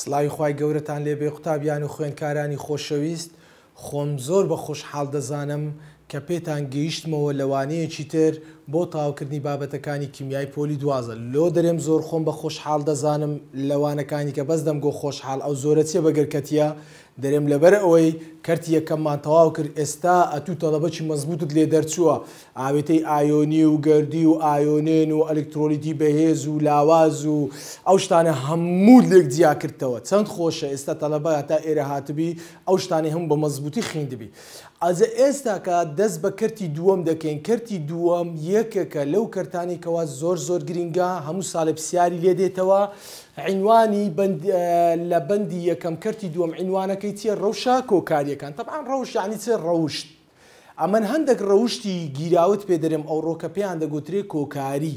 سلای خی گەورەتان لێبێ قوتابیان و خوێنکارانی خۆشەویست خۆم زۆر بە خۆشحاڵ دەزانم کە پێتان گەیشتمەوە لەوانەیەکی تر بۆ تاوکردنی بابەتەکانی کیمیای پۆلی دوازە لۆ دەرێم زۆر خۆم بە خۆشحاڵ دەزانم لەوانەکانی کە بەس دەمگۆ خۆشحاڵ ئەو زۆرەچێ بەگەرکەتیە دەرێم لەبەر ئەوەی کەرتی یەکەممان تەواو کرد ئێستا ئەتوو تەڵەبەکی مەزبوتت لێ دەرچووە ئاوێتەی ئایۆنی و گردی و ئایۆنێن و ئەلکترۆلیتی بەهێز و لاواز و ئەو شتانە هەموو لێک جیا کردەوە چەند خۆشە ئێستا تەلەبە تا ئێرە هاتبی ئەو شتانی هەم بە مەزبوتی خوێندبی ئازە ئێستا کە دەست بە کردی دووەم دەکەین کردی دووەم یەکەکە لەو کەرتانی کەوا زۆر زۆر گرنگە هەموو ساڵە پرسیاری لێ دێتەوە عینوانی لە بەندی یەکەم کەرتی دووەم عینوانەکەی چێ ڕەوشا کۆکاریەکان تەبان ڕەوشانی چێ ڕەوشت ئەمەەن هەندێک ڕەوشتی گیراوت پێ دەرێم ئەو ڕۆکەپیان دەگوترێ کۆکاری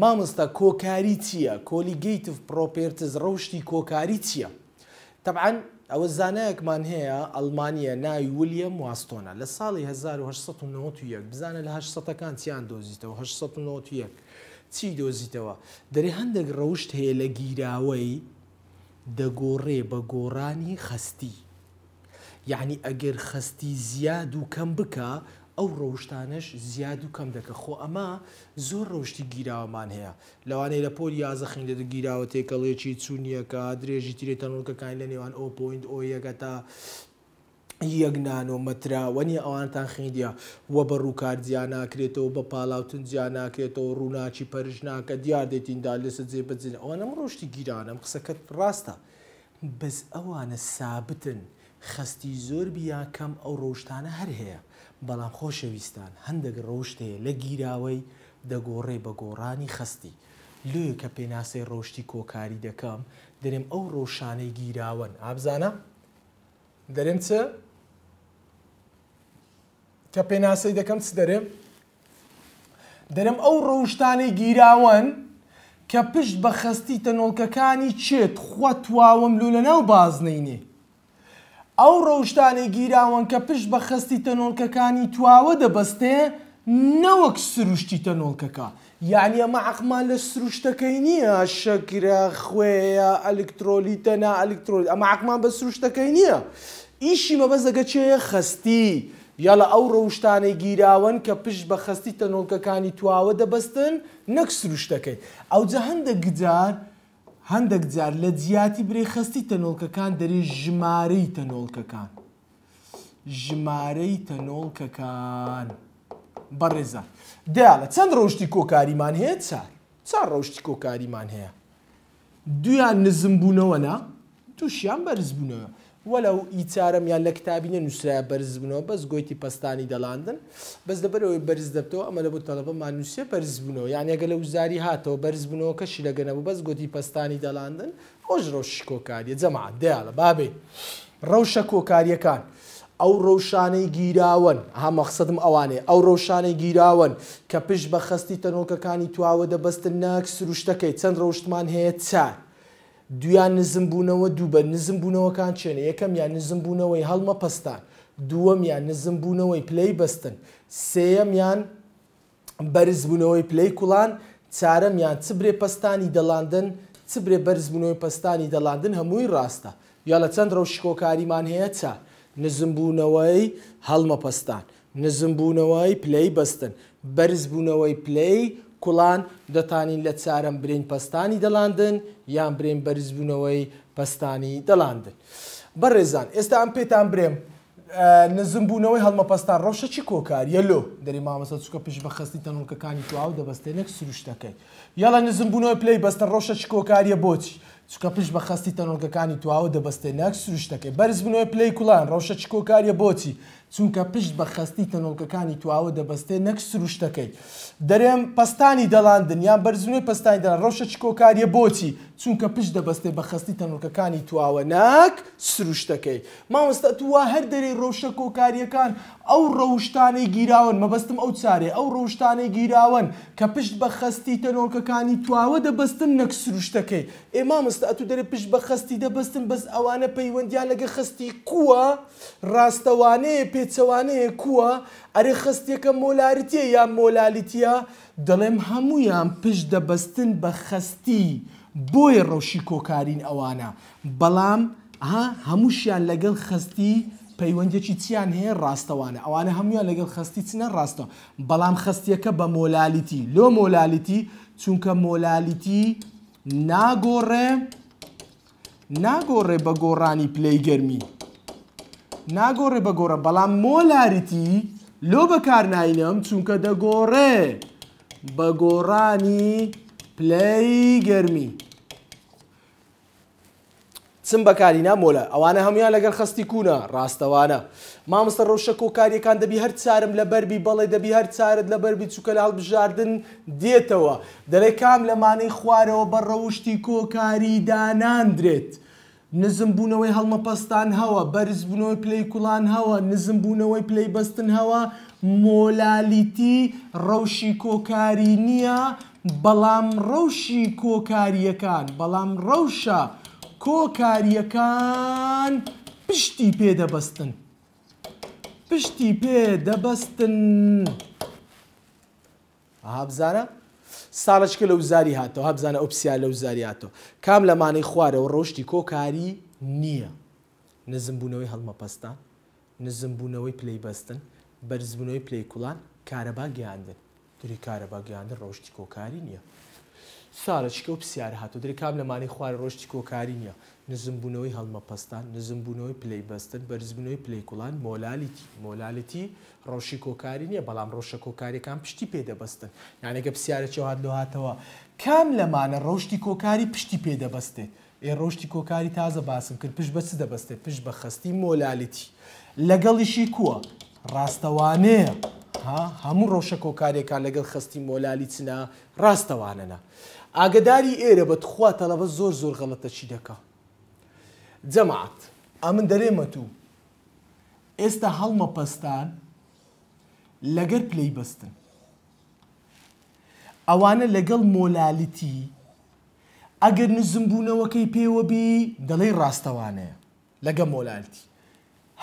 مامۆستا کۆکاری چییە کۆلیگەیتف پرۆپێرتز ڕەوشتی کۆکاری چییە تەبعاان ئەوە زانایەکمان هەیە ئەلمانیا ناوی ولیە واستۆنە لە ساڵی 1990 بزانە لە 1970ەکان چیان دۆزیتەوە 1990 چی دۆزیتەوە دەری هەندێک ڕەوشت هەیە لە گیراوەی دەگۆڕێ بە گۆڕانی خستی یعنی ئەگەر خستی زیاد و کەم بکە ئەو ڕەوشتانش زیاد و کەم دەکە خۆ ئەمە زۆر ڕەوشتی گیراوەمان هەیە لەوانەیە لە پۆل یازەخین دەدە گیراوە تێکەڵێکی چوونیەکە درێژی ترێتەنۆکەکان لە نێوان ئۆ پوینت ئۆ یەکە تا یەکنان و مەتراوەنی ئەوانتان خیدیا وە بە ڕووکار جیان ناکرێتەوە بە پاڵاوتن جیان ناکرێتەوە ڕووناچی پەرژ ناکە دیار دێتیندا لەسە جێ بەجین ئەوانم ڕۆشتی گیرانم قسەکەت ڕاستە بەس ئەوانە سابتن خستی زۆر بیا کەم ئەو ڕۆشتانە هەر هەیە بەڵام خۆشەویستان هەندێک ڕۆشتەیە لە گیراوەی دەگۆڕێ بە گۆڕانی خستی لێ کە پێناسەی ڕۆشتی کۆکاری دەکەم دەرێم ئەو ڕۆشانەی گیراون ئابزانە دەرێم چە؟ کە پێناسەی دەکەم چ دەرێ دەرم ئەو ڕەوشتانی گیراوەن کە پشت بە خستی تەنۆڵکەکانی چێت خوا تواوم لو لە ناو بازنینێ ئەو ڕەوشتانی گیراوەن کە پشت بە خستی تەنۆڵکەکانی تواوە دەبەستێ نەوەک سروشتی تەنۆڵکەکە یعنی ئەمە عقمان لە سروشتەکەی نییە شەکرە خوێە ئەلکترۆلیتەنا ئەلکترۆلی ئەمە عقمان بە سروشتەکەی نییە ئیشی مەبەزەکە چێە خستی. یا لە ئەو ڕەوشتانەی گیراون کە پشت بە خستی تەنۆلکەکانی تواوە دەبەستن نەک سروشتەکەی ئەوجە هەندە گجار هەندێک جار لە جیاتی برێ خستی تەنۆلکەکان دەری ژمارەی تەنۆلکەکان ژمارەی تەنۆلکەکان بەڕێزان دا لە چەند ڕۆشتی کۆکاریمان هەیە چار چار ڕۆشتی کۆکاریمان هەیە دویان نزم بوونەوە نا تووشیان بەرز بوونەوە وەلە و ئیچارم یان لە کتابینە نووسرای بەرز بنەوە بەس گۆیتی پستانی دەڵاندن بەس دەبەرەوەی بەرز دەبتەوە ئەمە لە بۆ تەلەبە مانووسێ بەرز بنەوە یانەگە لە وزاری هاتەوە بەرز بنەوە کەشی لەگەنەوە بەس گۆتی پستانی دەڵاندن خۆش ڕۆژ کۆکاریە جەماعات دیالە بابێ ڕەوشە کۆکاریەکان. ئەو ڕەوشانەی گیراون هەمەخسەدم ئەوانێ ئەو ڕەوشانەی گیراون کە پشت بە خستی تەنۆکەکانی تواوە دەبەستن ناک سروشتەکەی چەند ڕەوشتمان هەیە چار. دویان نزم بوونەوە دوو بە نزم بوونەوەکان چێنە یەکەم یان نزم بوونەوەی هەڵمە پستان دووەم یان نزم بوونەوەی پلەی بستن سێەم یان بەرز بوونەوەی پلەی کوڵان چارەم یان چبرێ پستانی دەڵاندن چبرێ بەرز بوونەوەی پستانی دەڵاندن هەمووی ڕاستە یا لە چەند ڕەوشکۆکاریمان هەیە چا نزم بوونەوەی هەڵمە پستان نزم بوونەوەی پلەی بستن بەرز بوونەوەی پلەی کوڵان دەتانین لە چارەم برین پستانی دەلاندن یان برێن بەرزبوونەوەی پستانی دەلاندن. بەڕێزان ئێستا ئەم پێتان برێم نزمبوونەوەی هەڵمە پستان ڕۆشەی کۆکار یەلو دەری مامەسە چکە پێش بەخستی تەنونکەکانی تواو دەبستێنێک سروشتەکەی. یاڵە نزمبوونەوەی پلی بەستە ڕۆشەی کۆکاریە بۆچی. چکە پشت بە خەستی تەنۆلگەکانی تواوە دەبستێ نەک سروشتەکەی بەرزبوونەوەی پلی کوڵان ڕەوشە چکۆکاریە بۆچی چونکە پشت بە خستی تەنۆلکەکانی تواوە دەبەستێ نەک سروشتەکەی دەرێم پستانی دەڵاندن یان بەرزوی پستانی دەڵان ڕەوشە چکۆکاریە بۆچی چونکە پشت دەبەستێ بە خستی تەنۆلکەکانی تواوە ناک سروشتەکەی ماوەستە تووا هەر دەری ڕەوشە کۆکاریەکان ئەو ڕەوشتانەی گیراون مەبەستم ئەو چارێ ئەو ڕەوشتانەی گیراون کە پشت بە خستی تەنۆلکەکانی تواوە دەبەستن نەک سروشتەکەی ئێمە مستە ئەتو دەرێ پشت بە خستی دەبستن بەس ئەوانە پەیوەندیان لەگە خستی کووە ڕاستەوانەیە پێ پێچەوانەیە کووە ئەرێ خستێکە مۆلاریتە یان مۆلالیتە دەڵێم هەمویان پشت دەبەستن بە خستی بۆیە ڕەوشی کۆکارین ئەوانە بەڵام ها هەمووشیان لەگەڵ خستی پەیوەندێکی چیان هەیە ڕاستەوانە ئەوانە هەمویان لەگەڵ خستی چنە ڕاستە بەڵام خستیەکە بە مۆلالیتی لۆ مۆلالیتی چونکە مۆلالیتی ناگۆڕێ ناگۆڕێ بە گۆڕانی پلەی گەرمی ناگۆڕێ بە گۆڕە بەڵام مۆلاریتی لۆ بەکار ناینەم چونکە دەگۆڕێ بە گۆڕانی پلەی گەرمی چم بەکارینا مۆلە ئەوانە هەموان لەگەر خستی کوونە ڕاستەوانە مامستە ڕۆشەک و کاریەکان دەبی هەر چارم لە بەربی بەڵێ دەبی هەر چارت لە بەربی چووکە لاڵ بژاردن دێتەوە دەڵێ کام لە مانەی خوارەوە بە ڕەوشتی کۆکاری داناندرێت. نزمبوونەوەی هەڵمەپەستان هەوە بەرزبوونەوەی پلەی کوڵان هەوە نزمبوونەوەی پلەی بەستن هەوە مۆلالیتی ڕەوشی کۆکاری نییە بەڵام ڕەوشی کۆکاریەکان بەڵام ڕەوشە کۆکاریەکان پشتی پێدەبەستن پشتی پێدەبەستن هابزارە؟ ساڵشکە لەو زاری هاتەوە هەبزانە ئۆپسیا لەو زاریاتەوە کام لەمانەی خوارەوە ڕۆشتی کۆکاری نییە نزمبوونەوەی هەڵمەپەستان نزمبوونەوەی پلەی بەستن بەرزبوونەوەی پلەی کوڵان کارەبا گەاندن دوری کارەبا گەاندن ڕۆشتی کۆکاری نییە ساڵشکە و پرسیار هاتو دری کام لەمانەی خوارە ڕۆشتی کۆکاری نییە نزمبوونەوەی هەڵمەپەستان نزمبوونەوەی پلەی بەستن بەرزبوونەوەی پلەیکوڵان مۆلالیتی مۆلالەتی ڕۆشی کۆکاری نییە بەڵام ڕۆشە کۆکاریەکان پشتی پێدەبەستن یانەگە پرسیارەی هاات لە هاتەوە کام لەمانە ڕۆشتی کۆکاری پشتی پێدەبەستێت ئێ ڕۆشتی کۆکاری تازە باسم کرد پشت بە چ دەبەستێت پشت بە خستی مۆلالیتی لەگەڵیشی کووە ڕاستەوانەیە هەموو ڕۆشە کۆکارێکان لەگەڵ خستی مۆلالی چنا ڕاستەوانەنا ئاگداری ئێرە بەتخوا تەلەبە زۆر زۆر غەڵەتە چی دەکات جەمات ئەمن دەرێمە تو ئێستا هەڵمە پەستان لەگەر پلەی بەستن ئەوانە لەگەڵ مۆلالیتی ئەگەر نزمبوونەوەکەی پێوە بی دەڵێ ڕاستەوانەیە لەگە مۆلالتی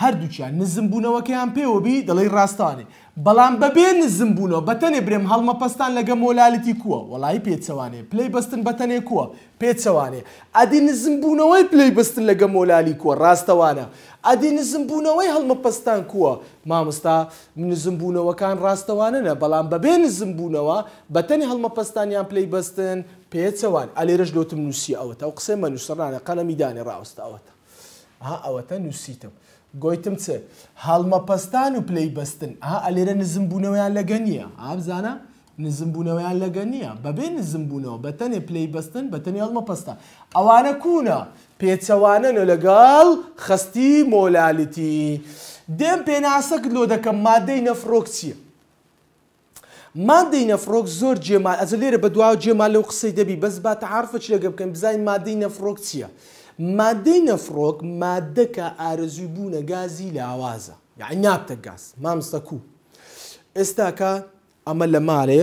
هەردووچیان نزم بوونەوەکەیان پێوە بی دەڵی ڕاستانێ بەڵام بەبێ نزم بوونەوە بەتەنێ برێم هەڵمە پستان لەگە مۆلالەتی کووە وڵی پێچەوانێ پلەی بەستن بەتەنێ کووە پێچەوانێ ئەدی نزم بوونەوەی پلەی بستن لەگە مۆلالی کووە ڕاستەوانە ئەدی نزم بوونەوەی هەڵمە پستان کووە مامستا نزم بوونەوەکان ڕاستەوانەنە بەڵام بەبێ نزم بوونەوە بەتەنی هەڵمە پستانیان پلەی بەستن پێچەوان ئەلێرەش لۆتم نووسی ئەوەتە و قسەی مەنووسڕانە قەلەمیدانێ ڕاوستە ئەوەتە ها ئەوەتە نووسیتم. گۆیتم چ هەڵمەپەستان و پلەی بەستن ئا ئەلێرە نزم بوونەوەیان لەگە نییە ئابزانە نزم بوونەوەیان لەگە نییە بەبێ نزم بوونەوە بە تەنێ پلەی بەستن بە تەنی هەڵمەپەستان ئەوانە کوونە پێچەوانە و لەگەڵ خستی مۆلالیتی دێم پێناسەک لۆ دەکەم مادەی نەفرۆک چییە مادەی نەفرۆک زۆر جێمال ئەز لێرە بە دواوە جێمال لەو قسەی دەبی بەس با تەعاعرفە لەگە بکەم بزانین مادەی نەفرۆک چییە؟ مادەی نەفرۆک مادەکە ئارزوی بوونە گازی لە ئاوازە یعنی نابتە گاز مامستە کو ئێستاکە ئەمە لە مارێ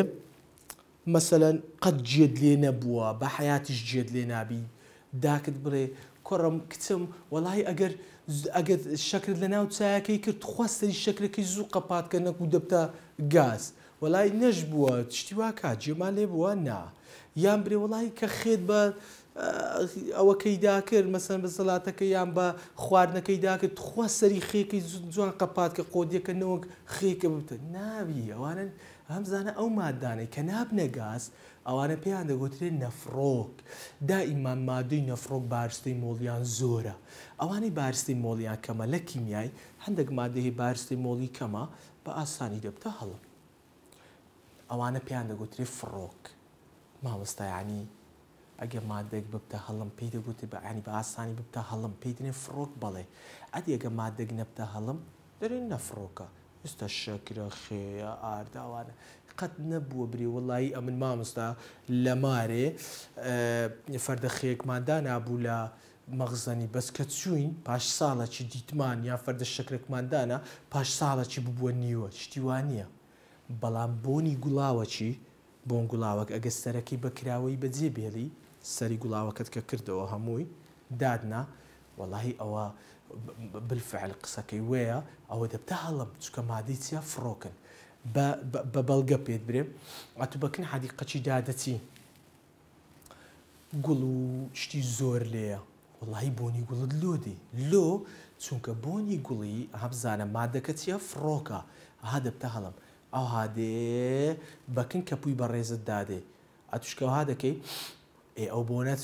مەسەەن قەت جێت لێ نەبووە بە حیاتیش جێت لێ نابی داکت بڵێ کوڕم کچم وڵی ئەگەر ئەگەر شکرت لە ناو چایەکەی کرد خواستری شکرەکەی زوو قەپاتکە نەکو دەبتە گاز وڵی نەش بووە تشتیوا کا جێمان لێ بووە نا یان برێ وڵی کە خێت بە ئەوەکەی داکرد مەسن بە سەڵاتەکە یان بە خواردنەکەی داکرد خوا سەری خێکی جوان قەپات کە قۆدیەکە نەوەک خێکە بتە ناوی ئەوانن هەمزانە ئەو مادانەی کە نابنە گاز ئەوانە پێیان دەگوترێت نەفرۆک دائیمان مادەی نەفرۆک بارستی مۆڵیان زۆرە ئەوانەی بارستی مۆڵیان کەمە لە کیمیای هەندێک مادەی بارستی مۆڵی کەمە بە ئاسانی دەبتە هەڵم ئەوانە پێیان دەگوترێت فڕۆک مامۆستایانی ئەگە مادەێک ببتە هەڵم پێی دەگوتی بە ئەنی بە ئاسانی ببتە هەڵم پێیتنێ فرۆک بەڵێ ئەدیگە مادەێک نەبتە هەڵم دەرێن نەفرۆکە ئستا شەکرە خێە ئارداوانە قەت نەبووە بری وڵی ئەمن مامۆستا لە مارێ فەردە خەیەکماندا نبوو لە مەغزەنی بەس کە چوین پاش ساڵەکی دیتمان یا فەردە شەکرێکماندانە پاش ساڵەکی ببووە نیوە شتیوانە بەڵام بۆنی گوڵاوەکی بۆن گوڵاوەک ئەگە سەرەکی بەکراوەی بەجێ بێڵی سەری گوڵاوەکەت کە کردەوە هەمووی دادنا وەڵی ئەوە بالفعل قسەکەی وەیە ئەوە دەبتە هەڵم چکە مادەی چیا فڕۆکن بە بەڵگە پێت برێم ئەتو بەکن حادی قەچی دادەچی گوڵ و شتی زۆر لێە وڵی بۆنی گوڵت لۆدی لۆ چونکە بۆنی گوڵی هەبزانە مادەکە چیە فڕۆکە ها دەبتە هەڵم ئەو هادێ بەکن کە پووی بە ڕێزت دادێ ئەتوشکەها دەکەی ئەو بۆنە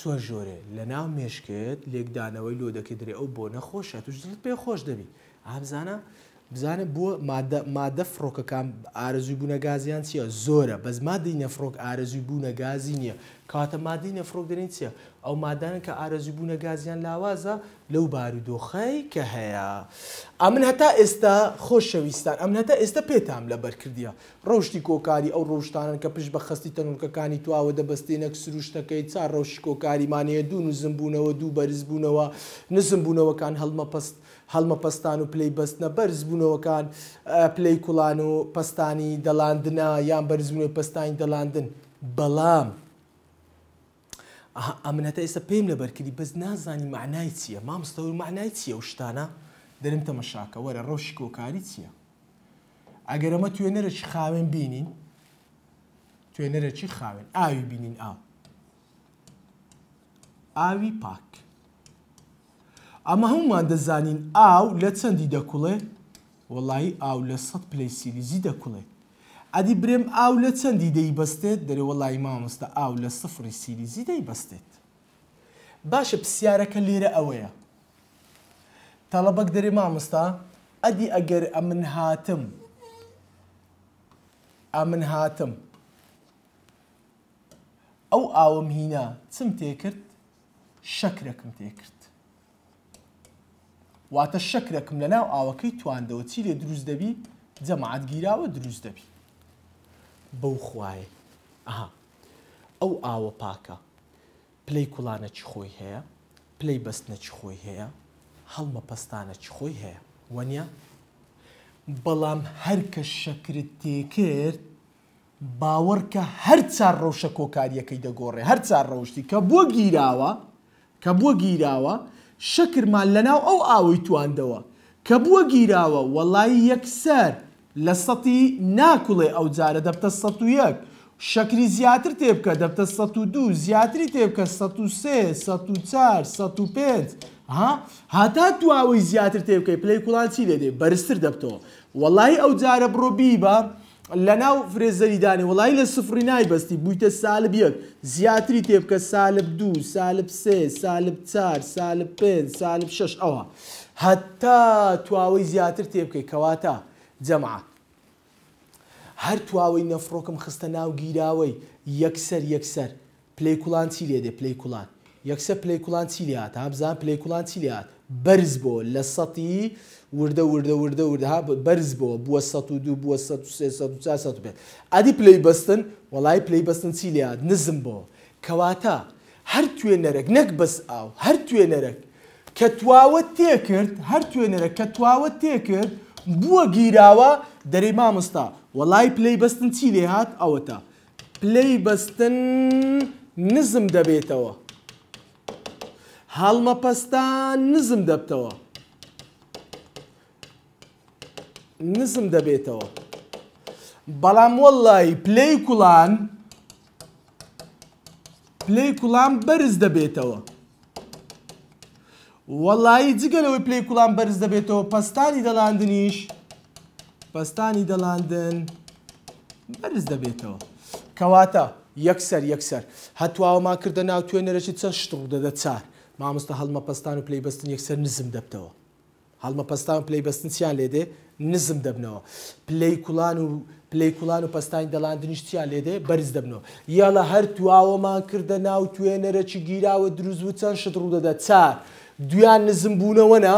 چوە ژۆرێ لە ناو مێشکت لێکدانەوەی لۆ دەکردێ ئەو بۆ نەخۆشە توش پێ خۆش دەبی ئابزانە بزانە بووە مادە فڕۆکەکان ئارزوی بوونە گازیان چییە زۆرە بەس مادەی نەفرۆک ئارزوی بوونە گازی نییە کاتە مادەی نەفرۆک دەێن چییە ئەو مادانە کە ئارزوی بوونە گازیان لاوازە لەو بارودۆخی کە هەیە ئەمن هەتا ئێستا خۆشەویستان ئەم هەتا ئێستا پێتام لە بەرکردیە ڕۆشتی کۆکاری ئەو ڕۆشتانان کە پشت بە خستی تەنورکەکانی تواوە دەبستێنە سروشتەکەی چا ڕۆشی کۆکاریمانەیە دوو نزم بوونەوە دوو بەرز بوونەوە نزم بوونەوەکان هەڵمە پست هەڵمەپەستان و پلەی بەستنە بەرزبوونەوەکان پلەی کوڵان و پستانی دەلاندنا یان بەرزبوونەوە پستانی دەلاندن بەڵام ئەمنەتە ئێستا پێم لەبەرکردی بەس نازانی معنای چییە مامستەور معنای چییە و شتانە دەرم تەمەشاکە وەرە ڕۆشی کۆکاری چییە ئەگەر ئەمە توێنەرەی خاوێن بینین توێنەرە چی خاوێن ئاوی بینین ئاو ئاوی پاک ئەمە هەمومان دەزانین ئاو لە چەندی دەکوڵێ وەڵی ئاو لە سە پلەی سیریزی دەکوڵێ ئەدی برێم ئاو لە چەندی دەیبەستێت دەرێ وەڵی مامۆستا ئاو لە سفری سیریزی دەیبەستێت باشە پرسیارەکە لێرە ئەوەیە تەڵەبەک دەرێ مامۆستا ئەدی ئەگەر ئە من هاتم ئە من هاتم ئەو ئاوم هینا چم تێکرد شەکرەکم تێکرد واتە شەکرەکم لە ناو ئاوەکەی تواندەوە چی لێ دروست دەبی جەماعات گیراوە دروست دەبی بەو خوایە ئەها ئەو ئاوە پاکە پلەی کوڵانە چ خۆی هەیە پلەی بەستنە چ خۆی هەیە هەڵمە پەستانە چ خۆی هەیە وەنیا بەڵام هەرکە شەکرت تێکرد باوەڕکە هەر چار ڕەوشە کۆکاریەکەی دەگۆڕێ هەر چار ڕەوشتی کە بۆ گیراوە کە بۆ گیراوە شەکرمان لەناو ئەو ئاوی تواندەوە کە بووە گیراوە وەڵی یەکسەر لە سەتی ناکوڵێ ئەو جارە دەبتە سە یەک شەکری زیاتر تێبکە دەبتە سە دو زیاتری تێبکە سێ چار پێ ها هاتا تواوەی زیاتر تێبکەی پلەی کوڵانسی لێدێ بەرزتر دەبتەوە وەڵی ئەو جارە بڕۆبی بە لە ناو فرێزەریدانی وڵی لە سفری نایبەستی بوویتە سالب یەک زیاتری تێ بکە سالب دوو سالب سێ سالب چار سالب پێ سالب شش ئەوە هەتا تواوەی زیاتر تێ بکەی کەواتە جەمعات هەر تواوەی نەفرۆکم خستە ناو گیراوەی یەکسەر یەکسەر پلەی کوڵان چی لێ دێ پلەی کوڵان یەکسەر پلەی کوڵان چی لێات هابزان پلەی کوڵان چی لێات بەرز بۆ لە سەتی وردە وردە وردە وردەها بەرز بۆ بووە بووە بێت ئادی پلەی بەستن وەڵای پلەی بەستن چی لات نزم بۆ کەواتە هەر توێنەرەك نەک بەس ئاو هەر توێنەرەك کە تواوە تێکرد هەر توێنەرە کە تواوە تێکرد بووە گیراوە دەرەی مامۆستا وەڵای پلەی بەستن چی لێ هات ئەوەتە پلەی بەستن نزم دەبێتەوە. هەڵمە پەستان نزم دەبتەوە نزم دەبێتەوە بەڵام وەڵی پلەی کوڵان پلەی کوڵان بەرز دەبێتەوە وەڵایی جگەلەوەی پلەی کوڵان بەرز دەبێتەوە پەستانی دەلاندنیش پەستانی دەلاندن بەرز دەبێتەوە کەواتە یەکسەر یەکسەر هەتواوەمان کردە ناو توێنەرەشی چە شت دەدە چار مامۆستا هەڵمە پستان و پلەیبستن یەکسەر نزم دەبتەوە هەڵمە پستان پلەیبستن چیان لێدێ نزم دەبنەوە پلەی کوڵان و پلەی کوڵان و پستانی دەلاندنیش چیان لێدێ بەرز دەبنەوە یا لە هەر تواوەمان کردە ناو توێنەرە چی گیراوە دروست و چەند شت ڕوو دەدا چار دویان نزم بوونەوەنا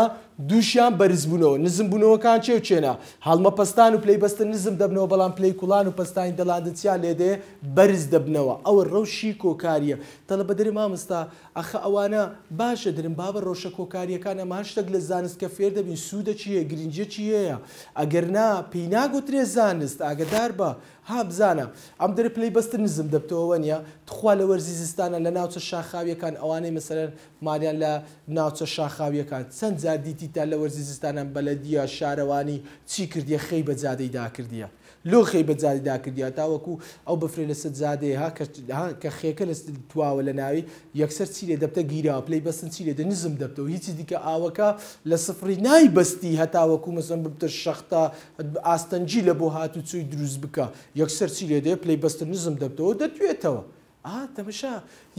دووشیان بەرزبوونەوە نزمبوونەوەکان چێو چێنا هەڵمە پستان و پلەی بەستە نزم دەبنەوە بەڵام پلەی کوڵان و پستانی دەلاندتیان لێدێ بەرز دەبنەوە ئەوە ڕەوشی کۆکاریە تەلە بە دەری مامستا ئەخە ئەوانە باشە درن بابە ڕۆشە کۆکاریەکانە ماشتێک لە زانست کە فێر دەبین سوودە چیە گرنجە چیەیە ئەگەرنا پێی ناگوترێ زانست ئاگدار بە ها بزانە ئەم دەر پلەی بەستە نزم دەبتەوە نیە تخوا لە وەرزی زستانە لە ناوچە شاخاویەکان ئەوانەی مەسەرەن مالیان لە ناوچە شاخاویەکان چەند زار دیتی دیتە لە وەرزیزستانە بەلەدیە شارەوانی چی کردیە خەی بەجادەی داکردیە لۆ خەی بەجادی داکردیا تاوەکو ئەو بفرێ لە سەر زادێها کە خێکە لە تواوە لە ناوی یەکسەر چی لێ دەبتە گیرا پلەی بەسن چی لێ دە نزم دەبتەوە هیچی دیکە ئاوەکە لە سفری نای بەستی هەتاوەکو مەسم ببتە شەختە ئاستەنجی لە بۆ هاتو چوی دروست بکە یەکسەر چی لێ دێ پلەی بەستە نزم دەبتەوە دەتوێتەوە. تەمەشا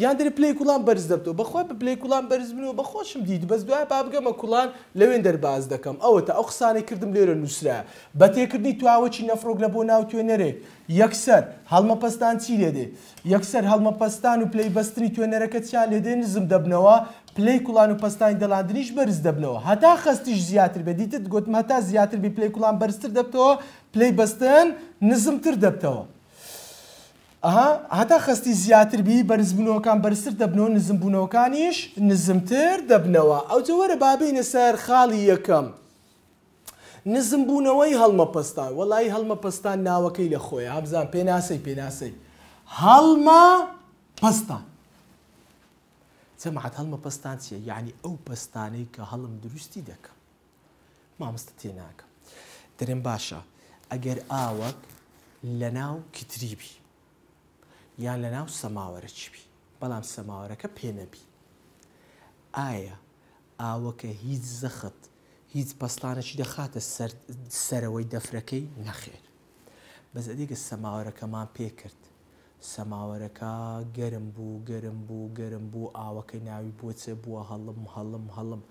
یان دەری پلی کوڵان بەرز دەبتەوە بەخوا بە پلی کوڵان بەرز بنەوە بە خۆشم دیت بەس دوای با بگەمە کوڵان لەوێن دەرباز دەکەم ئەوە تا ئەو قسانی کردم لێرە نووسرا بە تێکردنی تواوەی نەفرۆک لە بۆ ناو توێنەرێک یەکسەر هەڵمە پستان چی لێدێ یەکسەر هەڵمە پستان و پلی بەستنی توێنەرەکە چیان لێدێ نزم دەبنەوە پلی کوڵان و پستانی دەلاندنیش بەرز دەبنەوە هەتا خستیش زیاتر بێ دیتت گوتم هەتا زیاتر بی پلی کوڵان بەرزتر دەبتەوە پلی بەستن نزمتر دەبتەوە. ئەها هەتا خستی زیاتر بی بەرزبوونەوەکان بەرزتر دەبنەوە نزمبوونەوەکانیش نزمتر دەبنەوە ئەو جەوەرە بابینە سەر خاڵی یەکەم. نزمبوونەوەی هەڵمەپەستان وەڵی هەڵمەپەستان ناوەکەی لە خۆی هەبزان پێناسی پێناسی هەڵما پستان جەمعات هەڵمە پستان چیە یعنی ئەو پستانەی کە هەڵم دروستی دەکەم مامستە تێناکەم دەرێن باشە ئەگەر ئاوەک لە ناو کتریبی یان لە ناو سەماوەرە چبی بەڵام سەماوەەکە پێنەبی ئایا ئاوەکە هیچ زەخت هیچ پەستانەی دەخاتە سەرەوەی دەفرەکەی نەخێر بەس ئەدیگە سەماوەەکەمان پێکرد سەماوەەکە گەرم بوو گەرم بوو گەرم بوو ئاوەکەی ناوی بۆچێ بووە هەڵم هەڵم هەڵم